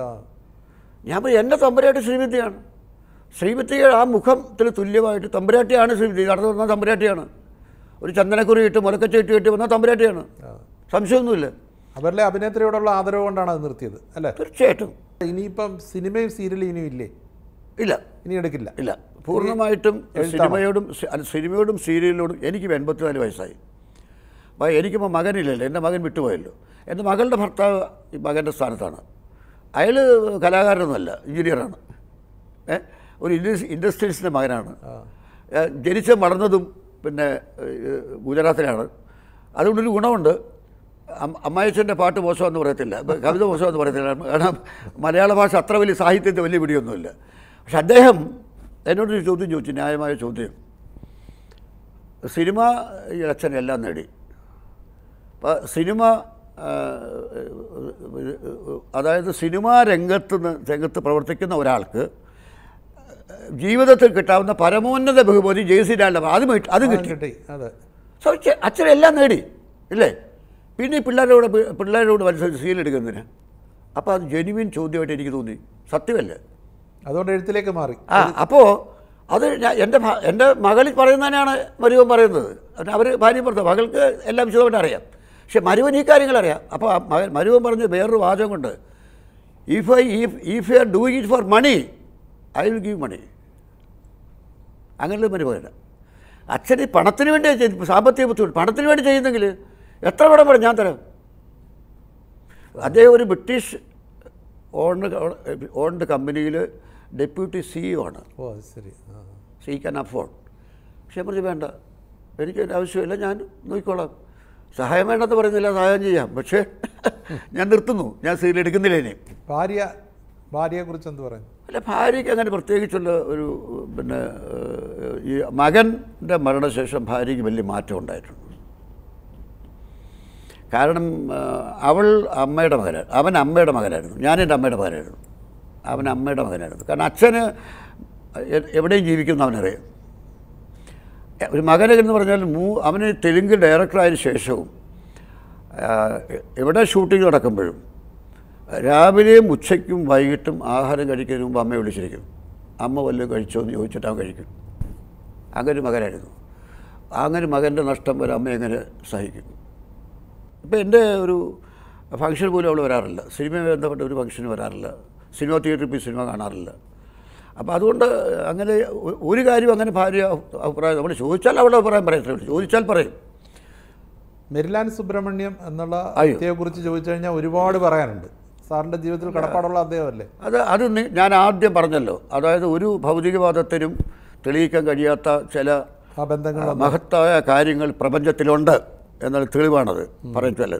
ഞാൻ പറഞ്ഞു എൻ്റെ തമ്പുരാട്ടി ശ്രീവിദ്യയാണ് ശ്രീവിദ്യയുടെ ആ മുഖത്തിൽ തുല്യമായിട്ട് തമ്പുരാട്ടിയാണ് ശ്രീവിദ്യ നടന്നു വന്ന തമ്പുരാട്ടിയാണ് ഒരു ചന്ദനക്കുറി ഇട്ട് മുലക്കച്ചീട്ട് ഇട്ട് വന്ന തമ്പുരാട്ടിയാണ് സംശയമൊന്നുമില്ല അവരിലെ അഭിനേത്രിയോടുള്ള ആദരവ് കൊണ്ടാണ് അത് നിർത്തിയത് അല്ലേ തീർച്ചയായിട്ടും ഇനിയിപ്പം സിനിമയും സീരിയലും ഇനിയും ഇല്ലേ ഇല്ല ഇനി എടുക്കില്ല ഇല്ല പൂർണ്ണമായിട്ടും സിനിമയോടും സിനിമയോടും സീരിയലിനോടും എനിക്ക് എൺപത്തിനാല് വയസ്സായി അപ്പോൾ എനിക്കിപ്പോൾ മകനില്ലല്ലോ എൻ്റെ മകൻ വിട്ടുപോയല്ലോ എൻ്റെ മകളുടെ ഭർത്താവ് ഈ മകൻ്റെ സ്ഥാനത്താണ് അയാൾ കലാകാരനൊന്നുമല്ല എഞ്ചിനീയറാണ് ഒരു ഇൻഡസ്ട്രീസിൻ്റെ മകനാണ് ജനിച്ച വളർന്നതും പിന്നെ ഗുജറാത്തിലാണ് അതുകൊണ്ടൊരു ഗുണമുണ്ട് അമ്മായച്ചൻ്റെ പാട്ട് മോശമെന്ന് പറയത്തില്ല കവിത മോശമെന്ന് പറയത്തില്ല കാരണം മലയാള ഭാഷ അത്ര വലിയ സാഹിത്യത്തെ വലിയ പിടിയൊന്നുമില്ല പക്ഷെ അദ്ദേഹം എന്നോടൊരു ചോദ്യം ചോദിച്ചു ന്യായമായ ചോദ്യം സിനിമ അച്ഛൻ എല്ലാം നേടി അപ്പോൾ സിനിമ അതായത് സിനിമാ രംഗത്ത് രംഗത്ത് പ്രവർത്തിക്കുന്ന ഒരാൾക്ക് ജീവിതത്തിൽ കിട്ടാവുന്ന പരമോന്നത ബഹുമതി ലാലിൻ്റെ അത് അത് കിട്ടി സോ അച്ഛനെല്ലാം നേടി ഇല്ലേ പിന്നെ ഈ പിള്ളേരോട് പിള്ളേരോട് മനസ്സിൽ സീലെടുക്കുന്നതിന് അപ്പോൾ അത് ജെനുവിൻ ചോദ്യമായിട്ട് എനിക്ക് തോന്നി സത്യമല്ലേ അതുകൊണ്ട് എഴുത്തിലേക്ക് മാറി ആ അപ്പോൾ അത് എൻ്റെ എൻ്റെ പറയുന്നത് പറയുന്നതിനാണ് മരുവൻ പറയുന്നത് അവർ ഭാര്യ പറഞ്ഞത് മകൾക്ക് എല്ലാം വിശദമായിട്ട് അറിയാം പക്ഷെ മരുവൻ ഈ കാര്യങ്ങൾ അറിയാം അപ്പോൾ മകൻ മരുവൻ പറഞ്ഞ് വേറൊരു കൊണ്ട് if I if if you are doing it for money I will give money അങ്ങനെയുള്ള പരിപാടിയില്ല അച്ഛൻ ഈ പണത്തിന് വേണ്ടി ചെയ്തു സാമ്പത്തിക ബുദ്ധിമുട്ട് പണത്തിന് വേണ്ടി ചെയ്യുന്നെങ്കിൽ എത്ര പണം പറയും ഞാൻ തരാം അദ്ദേഹം ഒരു ബ്രിട്ടീഷ് ഓൺഡ് ഓൺഡ് കമ്പനിയിൽ ഡെപ്യൂട്ടി സിഇഒ e ആണ് ഓ ശരി സി ക്യാൻ അഫോർഡ് പക്ഷേ പറഞ്ഞു വേണ്ട എനിക്ക് ആവശ്യമില്ല ഞാൻ നോക്കിക്കോളാം സഹായം വേണ്ടെന്ന് പറയുന്നില്ല സഹായം ചെയ്യാം പക്ഷേ ഞാൻ നിർത്തുന്നു ഞാൻ സീരിയൽ എടുക്കുന്നില്ല ഇനി ഭാര്യ ഭാര്യയെക്കുറിച്ച് എന്ത് പറയുന്നു അല്ല ഭാര്യയ്ക്ക് അങ്ങനെ പ്രത്യേകിച്ചുള്ള ഒരു പിന്നെ ഈ മകൻ്റെ മരണശേഷം ഭാര്യയ്ക്ക് വലിയ മാറ്റം ഉണ്ടായിട്ടുണ്ട് കാരണം അവൾ അമ്മയുടെ മകനായിരുന്നു അവൻ അമ്മയുടെ മകനായിരുന്നു ഞാൻ എൻ്റെ അമ്മയുടെ മകനായിരുന്നു അവൻ അമ്മയുടെ മകനായിരുന്നു കാരണം അച്ഛന് എവിടെയും ജീവിക്കുന്നു അവനറിയാം ഒരു മകനെ എന്ന് പറഞ്ഞാൽ മൂ അവന് തെലുങ്ക് ഡയറക്ടറായതിനു ശേഷവും എവിടെ ഷൂട്ടിംഗ് നടക്കുമ്പോഴും രാവിലെയും ഉച്ചയ്ക്കും വൈകിട്ടും ആഹാരം കഴിക്കുന്നതിന് മുമ്പ് അമ്മയെ വിളിച്ചിരിക്കും അമ്മ വല്ലതും കഴിച്ചോ എന്ന് ചോദിച്ചിട്ട് അവൻ കഴിക്കും അങ്ങനെ മകനായിരുന്നു അങ്ങനെ മകൻ്റെ നഷ്ടം വരെ അമ്മ എങ്ങനെ സഹിക്കും ഇപ്പം എൻ്റെ ഒരു ഫങ്ഷൻ പോലും അവൾ വരാറില്ല സിനിമയെ ബന്ധപ്പെട്ട ഒരു ഫങ്ഷന് വരാറില്ല സിനിമ തിയേറ്ററിൽ പോയി സിനിമ കാണാറില്ല അപ്പോൾ അതുകൊണ്ട് അങ്ങനെ ഒരു കാര്യം അങ്ങനെ ഭാര്യ അഭിപ്രായം നമ്മൾ ചോദിച്ചാൽ അവളുടെ അഭിപ്രായം പറയത്തില്ല ചോദിച്ചാൽ പറയും മെരിലാൻ സുബ്രഹ്മണ്യം എന്നുള്ള കുറിച്ച് ചോദിച്ചു കഴിഞ്ഞാൽ ഒരുപാട് പറയാനുണ്ട് സാറിൻ്റെ ജീവിതത്തിൽ കടപ്പാടുള്ള അദ്ദേഹമല്ലേ അത് അത് ഞാൻ ആദ്യം പറഞ്ഞല്ലോ അതായത് ഒരു ഭൗതികവാദത്തിനും തെളിയിക്കാൻ കഴിയാത്ത ചില മഹത്തായ കാര്യങ്ങൾ പ്രപഞ്ചത്തിലുണ്ട് എന്നുള്ള തെളിവാണത് പറഞ്ഞാൽ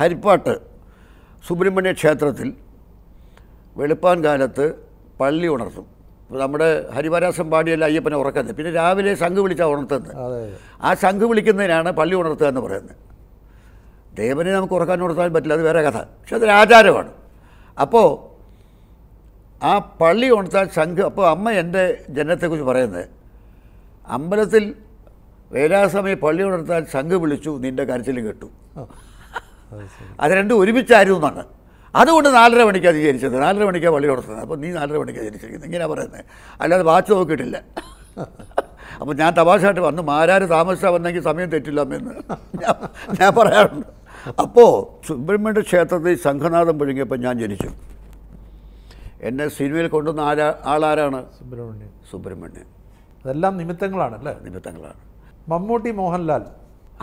ഹരിപ്പാട്ട് സുബ്രഹ്മണ്യ ക്ഷേത്രത്തിൽ വെളുപ്പാൻ കാലത്ത് പള്ളി ഉണർത്തും നമ്മുടെ ഹരിവരാസം പാടിയല്ല അയ്യപ്പനെ ഉറക്കുന്നത് പിന്നെ രാവിലെ ശംഖ് വിളിച്ചാൽ ഉണർത്തുന്നത് ആ ശംഖ് വിളിക്കുന്നതിനാണ് പള്ളി ഉണർത്തുക എന്ന് പറയുന്നത് ദേവനെ നമുക്ക് ഉറക്കാൻ ഉണർത്താൻ പറ്റില്ല അത് വേറെ കഥ പക്ഷെ അതൊരു ആചാരമാണ് അപ്പോൾ ആ പള്ളി ഉണർത്താൻ സംഘം അപ്പോൾ അമ്മ എൻ്റെ ജനനത്തെക്കുറിച്ച് പറയുന്നത് അമ്പലത്തിൽ വേലാസമയം പള്ളി ഉണർത്താൻ സംഘം വിളിച്ചു നിൻ്റെ കരച്ചിലും കേട്ടു അത് രണ്ടും ഒരുമിച്ചായിരുന്നു എന്നാണ് അതുകൊണ്ട് നാലര മണിക്കാണ് ജനിച്ചത് നാലര മണിക്കാണ് പള്ളി ഉണർത്തുന്നത് അപ്പോൾ നീ നാലര മണിക്കാണ് ജനിച്ചിരിക്കുന്നത് ഇങ്ങനെയാണ് പറയുന്നത് അല്ലാതെ വാച്ച് നോക്കിയിട്ടില്ല അപ്പോൾ ഞാൻ തപാശായിട്ട് വന്നു മാരാര് താമസിച്ചാൽ വന്നെങ്കിൽ സമയം തെറ്റില്ല എന്ന് ഞാൻ പറയാറുണ്ട് അപ്പോൾ സുബ്രഹ്മണ്യ ക്ഷേത്രത്തിൽ സംഘനാഥം പുഴുങ്ങിയപ്പോൾ ഞാൻ ജനിച്ചു എന്നെ സിനിമയിൽ കൊണ്ടുവന്ന ആരാ ആളാരാണ് സുബ്രഹ്മണ്യൻ സുബ്രഹ്മണ്യൻ അതെല്ലാം നിമിത്തങ്ങളാണ് അല്ലേ നിമിത്തങ്ങളാണ് മമ്മൂട്ടി മോഹൻലാൽ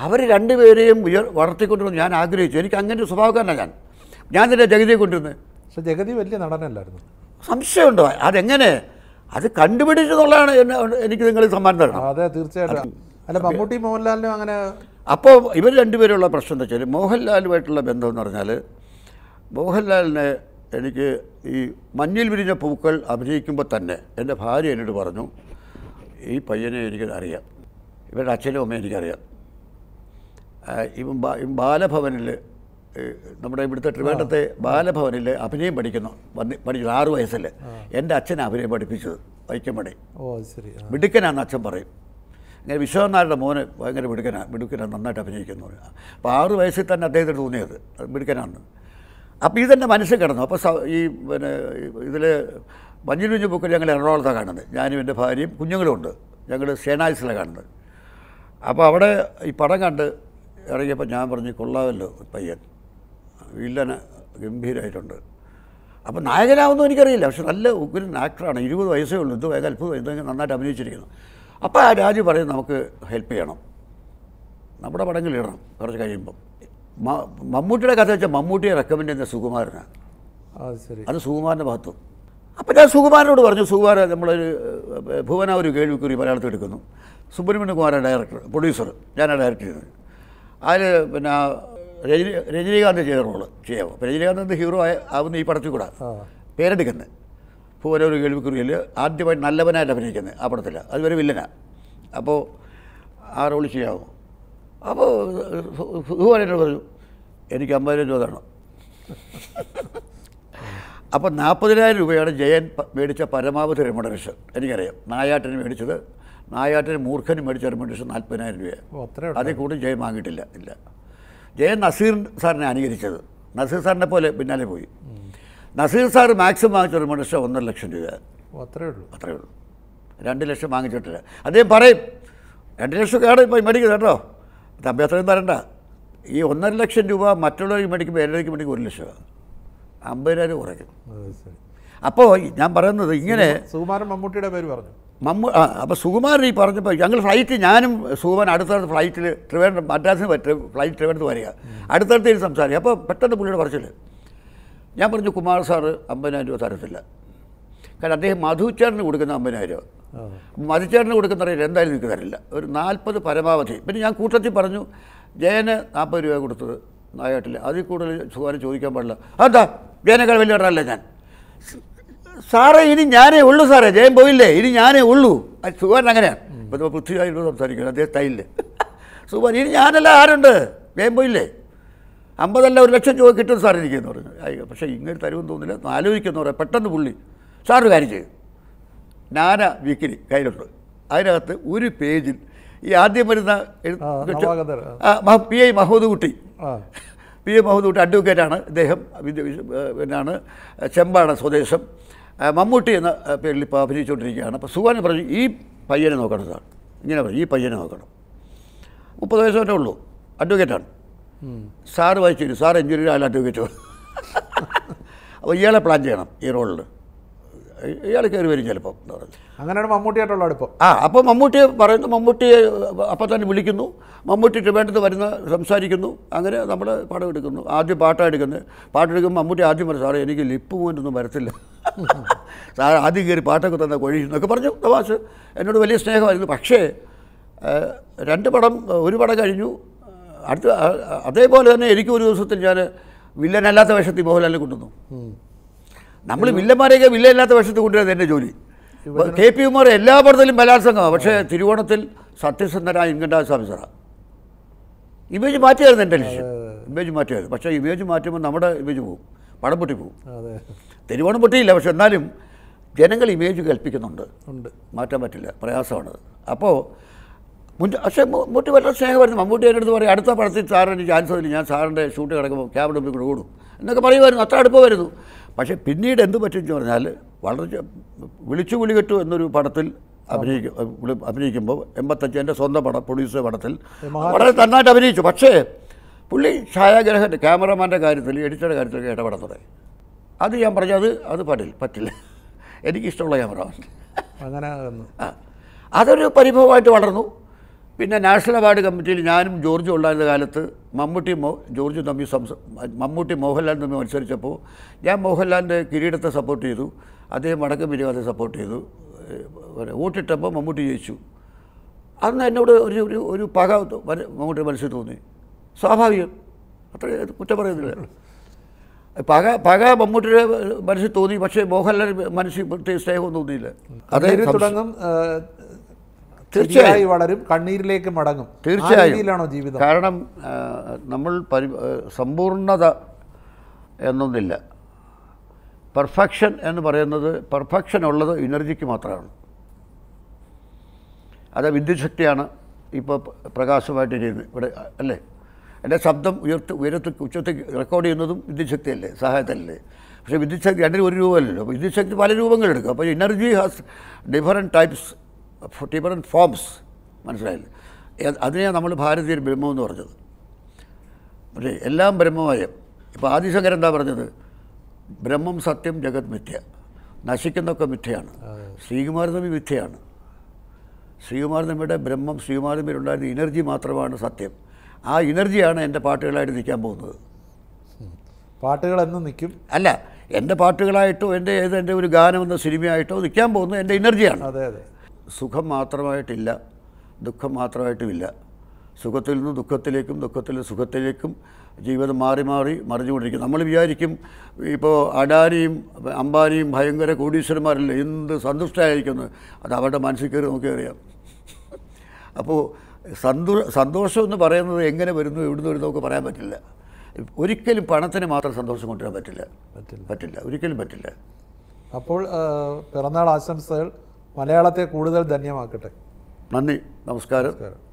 അവർ രണ്ടുപേരെയും ഉയർ വളർത്തിക്കൊണ്ടിരുന്നു ഞാൻ ആഗ്രഹിച്ചു എനിക്ക് അങ്ങനെ ഒരു സ്വഭാവക്കാരനാണ് ഞാൻ ഞാൻ തന്നെ ജഗതിയെ കൊണ്ടിരുന്നത് പക്ഷേ ജഗതി വലിയ നടനല്ലായിരുന്നു സംശയമുണ്ടോ അതെങ്ങനെ അത് എന്നെ എനിക്ക് നിങ്ങൾ സമ്മാനം തരണം അതെ തീർച്ചയായിട്ടും അല്ല മമ്മൂട്ടി മോഹൻലാലിനും അങ്ങനെ അപ്പോൾ ഇവർ രണ്ടുപേരുള്ള പ്രശ്നം എന്താ വെച്ചാൽ മോഹൻലാലുമായിട്ടുള്ള ബന്ധം എന്ന് പറഞ്ഞാൽ മോഹൻലാലിനെ എനിക്ക് ഈ മഞ്ഞിൽ വിരിഞ്ഞ പൂക്കൾ അഭിനയിക്കുമ്പോൾ തന്നെ എൻ്റെ ഭാര്യ എന്നോട് പറഞ്ഞു ഈ പയ്യനെ എനിക്ക് അറിയാം ഇവരുടെ അച്ഛനും അമ്മയും എനിക്കറിയാം ഇവൻ ബാ ബാലഭവനിൽ നമ്മുടെ ഇവിടുത്തെ ട്രിവാൻഡത്തെ ബാലഭവനിൽ അഭിനയം പഠിക്കുന്നു വന്ന് പഠിക്കുന്നു ആറ് വയസ്സിൽ എൻ്റെ അച്ഛനെ അഭിനയം പഠിപ്പിച്ചത് വൈക്കമ്പടി മിടുക്കനാണെന്ന് അച്ഛൻ പറയും ഇങ്ങനെ വിശ്വനാരുടെ മോന് ഭയങ്കര മിടുക്കനാണ് മിടുക്കനാണ് നന്നായിട്ട് അഭിനയിക്കുന്നു അപ്പോൾ ആറ് വയസ്സിൽ തന്നെ അദ്ദേഹത്തിന് തോന്നിയത് മിടുക്കനാണ് അപ്പോൾ ഇതെൻ്റെ മനസ്സിൽ കിടന്നു അപ്പോൾ ഈ പിന്നെ ഇതിൽ മഞ്ഞു കുഞ്ഞു ബുക്കിൽ ഞങ്ങൾ എറണാകുളത്താണ് കാണുന്നത് ഞാനും എൻ്റെ ഭാര്യയും കുഞ്ഞുങ്ങളുണ്ട് ഞങ്ങൾ സേനായിസിലാണ് കാണുന്നത് അപ്പോൾ അവിടെ ഈ പടം കണ്ട് ഇറങ്ങിയപ്പോൾ ഞാൻ പറഞ്ഞു കൊള്ളാമല്ലോ പയ്യൻ വില്ലന് ഗംഭീരമായിട്ടുണ്ട് അപ്പോൾ നായകനാവുന്നു എനിക്കറിയില്ല പക്ഷെ നല്ല ഉഗ്രൻ ആക്ടറാണ് ഇരുപത് വയസ്സേ ഉള്ളൂ ഇത് വേഗം അത്ഭുതം ഇതൊക്കെ നന്നായിട്ട് അഭിനയിച്ചിരിക്കുന്നു അപ്പോൾ ആ രാജു പറയും നമുക്ക് ഹെൽപ്പ് ചെയ്യണം നമ്മുടെ ഇടണം കുറച്ച് കഴിയുമ്പം മമ്മൂട്ടിയുടെ കഥ വെച്ചാൽ മമ്മൂട്ടിയെ റെക്കമെൻഡ് ചെയ്യുന്ന സുകുമാരനാണ് അത് സുകുമാരൻ്റെ ഭാഗത്തും അപ്പോൾ ഞാൻ സുകുമാരനോട് പറഞ്ഞു സുകുമാരൻ നമ്മളൊരു ഭുവന ഒരു കേൾവിക്കുറി മലയാളത്തിൽ എടുക്കുന്നു സുബ്രഹ്മണ്യ കുമാര ഡയറക്ടർ പ്രൊഡ്യൂസർ ഞാനാണ് ഡയറക്ടർ ചെയ്തത് അതിൽ പിന്നെ രജനി രജനീകാന്ത് ചെയ്ത റോള് ചെയ്യാവും അപ്പോൾ രജനീകാന്ത് ഹീറോ ആവുന്ന ഈ പടത്തിൽ കൂടാ പേരെടുക്കുന്നത് പൂവര ഒരു കേൾവിക്കുറിയിൽ ആദ്യമായിട്ട് നല്ലവനായിട്ട് അഭിനയിക്കുന്നത് ആ പടത്തിൽ അതുവരെ വില്ലനാ അപ്പോൾ ആ റോൾ ചെയ്യാമോ അപ്പോൾ സുഹുവാനോട് പറഞ്ഞു എനിക്ക് അമ്പതിനായിരം രൂപ തരണം അപ്പോൾ നാൽപ്പതിനായിരം രൂപയാണ് ജയൻ മേടിച്ച പരമാവധി റെമുഡറേഷൻ എനിക്കറിയാം നായാട്ടിന് മേടിച്ചത് നായാട്ടിന് മൂർഖന് മേടിച്ച റെമുഡറേഷൻ നാൽപ്പതിനായിരം രൂപയാണ് അതിൽ കൂടുതൽ ജയൻ വാങ്ങിയിട്ടില്ല ഇല്ല ജയൻ നസീർ സാറിനെ അനുകരിച്ചത് നസീർ സാറിനെ പോലെ പിന്നാലെ പോയി നസീർ സാർ മാക്സിമം വാങ്ങിച്ചൊരു മനുഷ്യ ഒന്നര ലക്ഷം രൂപ അത്രേ ഉള്ളൂ അത്രേ ഉള്ളൂ രണ്ട് ലക്ഷം വാങ്ങിച്ചിട്ടില്ല അദ്ദേഹം പറയും രണ്ട് ലക്ഷമൊക്കെയാണ് ഇപ്പോൾ മേടിക്കുന്നത് കേട്ടോ തമ്പി അത്രയും തരണ്ട ഈ ഒന്നര ലക്ഷം രൂപ മറ്റുള്ളവർക്ക് മേടിക്കുമ്പോൾ എല്ലാവർക്കും മേടിക്കും ഒരു ലക്ഷം അമ്പതിനായിരം കുറയ്ക്കും അപ്പോൾ ഞാൻ പറയുന്നത് ഇങ്ങനെ സുകുമാരൻ മമ്മൂട്ടിയുടെ പേര് പറഞ്ഞു മമ്മു ആ അപ്പോൾ സുകുമാരൻ ഈ പറഞ്ഞപ്പോൾ ഞങ്ങൾ ഫ്ലൈറ്റ് ഞാനും സുകുമാരൻ അടുത്തടുത്ത് ഫ്ലൈറ്റിൽ ട്രിവാൻഡ്രം മദ്രാസിന് പറ്റും ഫ്ലൈറ്റ് ട്രിവേണ്ടത് വരിക അടുത്തടുത്ത് സംസാരിക്കുക അപ്പോൾ പെട്ടെന്ന് പുള്ളിയുടെ പറച്ചില്ല ഞാൻ പറഞ്ഞു കുമാർ സാറ് അമ്പതിനായിരം രൂപ തരത്തില്ല കാരണം അദ്ദേഹം മധുചേട്ടന് കൊടുക്കുന്ന അമ്പതിനായിരം രൂപ മധുചേട്ടന് കൊടുക്കുന്ന റേറ്റ് എന്തായാലും നിങ്ങൾക്ക് തരില്ല ഒരു നാൽപ്പത് പരമാവധി പിന്നെ ഞാൻ കൂട്ടത്തിൽ പറഞ്ഞു ജയന് നാൽപ്പത് രൂപ കൊടുത്തത് നായാട്ടില്ല അതിൽ കൂടുതൽ സുഖാനം ചോദിക്കാൻ പാടില്ല അതാ ജയനേക്കാൾ വലിയ ഒരാളല്ലേ ഞാൻ സാറേ ഇനി ഞാനേ ഉള്ളൂ സാറേ ജയൻ പോയില്ലേ ഇനി ഞാനേ ഉള്ളൂ അത് സുഖാൻ അങ്ങനെയാണ് ഇപ്പോൾ പൃഥ്വിയായിട്ട് സംസാരിക്കുന്നത് അദ്ദേഹം തൈല് സുഖാൻ ഇനി ഞാനല്ല ആരുണ്ട് ജയൻ പോയില്ലേ അമ്പതല്ല ഒരു ലക്ഷം രൂപ കിട്ടും സാർ എന്ന് പറഞ്ഞു അയ്യോ പക്ഷേ ഇങ്ങനെ തരുമെന്ന് തോന്നില്ല ആലോചിക്കുന്നു പറയാം പെട്ടെന്ന് പുള്ളി സാറ് കാര്യം ചെയ്യും നാന വീക്കിലി കയ്യിലുണ്ട് അതിനകത്ത് ഒരു പേജിൽ ഈ ആദ്യം വരുന്ന പി ഐ മഹൂദ് കുട്ടി പി ഐ മഹൂദ് കുട്ടി അഡ്വക്കേറ്റാണ് ഇദ്ദേഹം പിന്നാണ് ചെമ്പാണ് സ്വദേശം മമ്മൂട്ടി എന്ന പേരിൽ ഇപ്പോൾ അഭിനയിച്ചുകൊണ്ടിരിക്കുകയാണ് അപ്പോൾ സുഖാൻ പറഞ്ഞു ഈ പയ്യനെ നോക്കണം സാർ ഇങ്ങനെ പറഞ്ഞു ഈ പയ്യനെ നോക്കണം മുപ്പത് വയസ്സ് ഉള്ളൂ അഡ്വക്കേറ്റാണ് സാറ് വായിച്ചു സാർ എഞ്ചിനീയർ അല്ല അഡ്വക്കേറ്റ് അപ്പോൾ ഇയാളെ പ്ലാൻ ചെയ്യണം ഈ റോളിൽ ഇയാൾ കയറി വരും ചിലപ്പോൾ എന്ന് പറഞ്ഞു അങ്ങനെയാണ് അടുപ്പം ആ അപ്പോൾ മമ്മൂട്ടിയെ പറയുന്നു മമ്മൂട്ടിയെ അപ്പം തന്നെ വിളിക്കുന്നു മമ്മൂട്ടി വേണ്ടത് വരുന്ന സംസാരിക്കുന്നു അങ്ങനെ നമ്മൾ പാടം എടുക്കുന്നു ആദ്യം പാട്ടാണ് എടുക്കുന്നത് പാട്ടെടുക്കുമ്പോൾ മമ്മൂട്ടി ആദ്യം പറഞ്ഞു സാറേ എനിക്ക് ലിപ്പ് ഒന്നും വരത്തില്ല സാർ ആദ്യം കയറി പാട്ടൊക്കെ തന്നെ കൊഴിയെന്നൊക്കെ പറഞ്ഞു തമാശ് എന്നോട് വലിയ സ്നേഹമായിരുന്നു പക്ഷേ രണ്ട് പടം ഒരു പടം കഴിഞ്ഞു അടുത്ത അതേപോലെ തന്നെ എനിക്ക് ഒരു ദിവസത്തിൽ ഞാൻ വില്ലനല്ലാത്ത വേഷത്തിൽ മോഹൻലാലിനെ കൊണ്ടുവന്നു നമ്മൾ വില്ലന്മാരെയൊക്കെ വില്ലനല്ലാത്ത വേഷത്തിൽ കൊണ്ടുവരുന്നത് എൻ്റെ ജോലി കെ പി കുമാർ എല്ലാ പടത്തിലും ബലാത്സംഗമാണ് പക്ഷേ തിരുവോണത്തിൽ സത്യസന്ധനായ ഇൻകണ്ടാസ്വാമി സാറാണ് ഇമേജ് മാറ്റിയായിരുന്നു എൻ്റെ ലക്ഷ്യം ഇമേജ് മാറ്റിയായിരുന്നു പക്ഷേ ഇമേജ് മാറ്റുമ്പോൾ നമ്മുടെ ഇമേജ് പോകും പടം പൊട്ടി പോകും തിരുവോണം പൊട്ടിയില്ല പക്ഷെ എന്നാലും ജനങ്ങൾ ഇമേജ് കൽപ്പിക്കുന്നുണ്ട് മാറ്റാൻ പറ്റില്ല പ്രയാസമാണത് അപ്പോൾ മുൻ പക്ഷേ മമ്മൂട്ടി വളരെ സ്നേഹമായിരുന്നു മമ്മൂട്ടി എൻ്റെ അടുത്ത് പറയും അടുത്ത പടത്തിൽ സാറിന് ചാൻസ് തന്നില്ല ഞാൻ സാറിൻ്റെ ഷൂട്ട് കിടക്കുമ്പോൾ ക്യാബ് മുമ്പിൽ കൂടെ ഓടും എന്നൊക്കെ പറയുമായിരുന്നു അത്ര അടുപ്പമായിരുന്നു പക്ഷേ പിന്നീട് എന്ത് പറ്റുമെന്ന് പറഞ്ഞാൽ വളരെ വിളിച്ചു വിളി കെട്ടു എന്നൊരു പടത്തിൽ അഭിനയിക്കും അഭിനയിക്കുമ്പോൾ എൺപത്തഞ്ച് എൻ്റെ സ്വന്തം പടം പ്രൊഡ്യൂസർ പടത്തിൽ വളരെ നന്നായിട്ട് അഭിനയിച്ചു പക്ഷേ പുള്ളി ഛായാഗ്രഹൻ്റെ ക്യാമറമാൻ്റെ കാര്യത്തിൽ എഡിറ്ററുടെ കാര്യത്തിലൊക്കെ ഇടപെടുന്നത് അത് ഞാൻ പറഞ്ഞു അത് അത് പറ്റില്ല പറ്റില്ല എനിക്കിഷ്ടമുള്ള ക്യാമറ അങ്ങനെ അതൊരു പരിഭവമായിട്ട് വളർന്നു പിന്നെ നാഷണൽ അവാർഡ് കമ്മിറ്റിയിൽ ഞാനും ജോർജും ഉണ്ടായിരുന്ന കാലത്ത് മമ്മൂട്ടി മോ ജോർജ് തമ്മി മമ്മൂട്ടി മോഹൻലാൽ തമ്മി മത്സരിച്ചപ്പോൾ ഞാൻ മോഹൻലാലിൻ്റെ കിരീടത്തെ സപ്പോർട്ട് ചെയ്തു അദ്ദേഹം മടക്കം പിരിയാതെ സപ്പോർട്ട് ചെയ്തു വോട്ടിട്ടപ്പോൾ മമ്മൂട്ടി ജയിച്ചു അന്ന് എന്നോട് ഒരു ഒരു ഒരു പക മമ്മൂട്ടി മനസ്സിൽ തോന്നി സ്വാഭാവികം അത്ര കുറ്റം പറയുന്നില്ല പക പക മമ്മൂട്ടിയുടെ മനസ്സിൽ തോന്നി പക്ഷേ മോഹൻലാൽ മനസ്സിൽ പ്രത്യേക സ്നേഹമൊന്നും തോന്നിയില്ല അതായത് തുടങ്ങും തീർച്ചയായും വളരും കണ്ണീരിലേക്ക് മടങ്ങും തീർച്ചയായും ജീവിതം കാരണം നമ്മൾ പരി സമ്പൂർണത എന്നൊന്നില്ല പെർഫെക്ഷൻ എന്ന് പറയുന്നത് പെർഫെക്ഷൻ ഉള്ളത് എനർജിക്ക് മാത്രമാണ് അത് വിദ്യുശക്തിയാണ് ഇപ്പോൾ പ്രകാശമായിട്ട് ചെയ്യുന്നത് ഇവിടെ അല്ലേ എൻ്റെ ശബ്ദം ഉയർത്ത് ഉയരത്ത് ഉച്ചത്തേക്ക് റെക്കോർഡ് ചെയ്യുന്നതും വിദ്യുശക്തിയല്ലേ സഹായത്തല്ലേ പക്ഷേ വിദ്യുശക്തി രണ്ടിനും ഒരു രൂപമല്ലല്ലോ അപ്പോൾ വിദ്യുശക്തി പല രൂപങ്ങളെടുക്കും അപ്പോൾ energy has different types different forms മനസ്സിലായില്ലേ അതിനെയാണ് നമ്മൾ ഭാരതീയർ ബ്രഹ്മം എന്ന് പറഞ്ഞത് പക്ഷേ എല്ലാം ബ്രഹ്മമായ ഇപ്പോൾ ആദിശങ്കർ എന്താ പറഞ്ഞത് ബ്രഹ്മം സത്യം ജഗത് മിഥ്യ നശിക്കുന്നൊക്കെ മിഥ്യയാണ് ശ്രീകുമാരതമി മിഥ്യയാണ് ശ്രീകുമാരതമിയുടെ ബ്രഹ്മം ശ്രീകുമാരതമിയിലുണ്ടായിരുന്ന ഇനർജി മാത്രമാണ് സത്യം ആ ഇനർജിയാണ് എൻ്റെ പാട്ടുകളായിട്ട് നിൽക്കാൻ പോകുന്നത് പാട്ടുകളെന്നും നിൽക്കും അല്ല എൻ്റെ പാട്ടുകളായിട്ടോ എൻ്റെ ഏത് എൻ്റെ ഒരു ഗാനം എന്ന സിനിമയായിട്ടോ നിൽക്കാൻ പോകുന്നത് എൻ്റെ ഇനർജിയാണ് അതെ അതെ സുഖം മാത്രമായിട്ടില്ല ദുഃഖം മാത്രമായിട്ടുമില്ല സുഖത്തിൽ നിന്ന് ദുഃഖത്തിലേക്കും ദുഃഖത്തിൽ നിന്ന് സുഖത്തിലേക്കും ജീവിതം മാറി മാറി മറിഞ്ഞുകൊണ്ടിരിക്കും നമ്മൾ വിചാരിക്കും ഇപ്പോൾ അഡാനിയും അംബാനിയും ഭയങ്കര കോടീശ്വരന്മാരല്ലേ എന്ത് സന്തുഷ്ടരായിരിക്കുന്നത് അത് അവരുടെ മനസ്സിൽ കയറി നോക്കിയറിയാം അപ്പോൾ സന്തു സന്തോഷം എന്ന് പറയുന്നത് എങ്ങനെ വരുന്നു എവിടുന്ന് വരുന്നു നമുക്ക് പറയാൻ പറ്റില്ല ഒരിക്കലും പണത്തിന് മാത്രം സന്തോഷം കൊണ്ടുവരാൻ പറ്റില്ല പറ്റില്ല ഒരിക്കലും പറ്റില്ല അപ്പോൾ പിറന്നാൾ ആശംസകൾ മലയാളത്തെ കൂടുതൽ ധന്യമാക്കട്ടെ നന്ദി നമസ്കാരം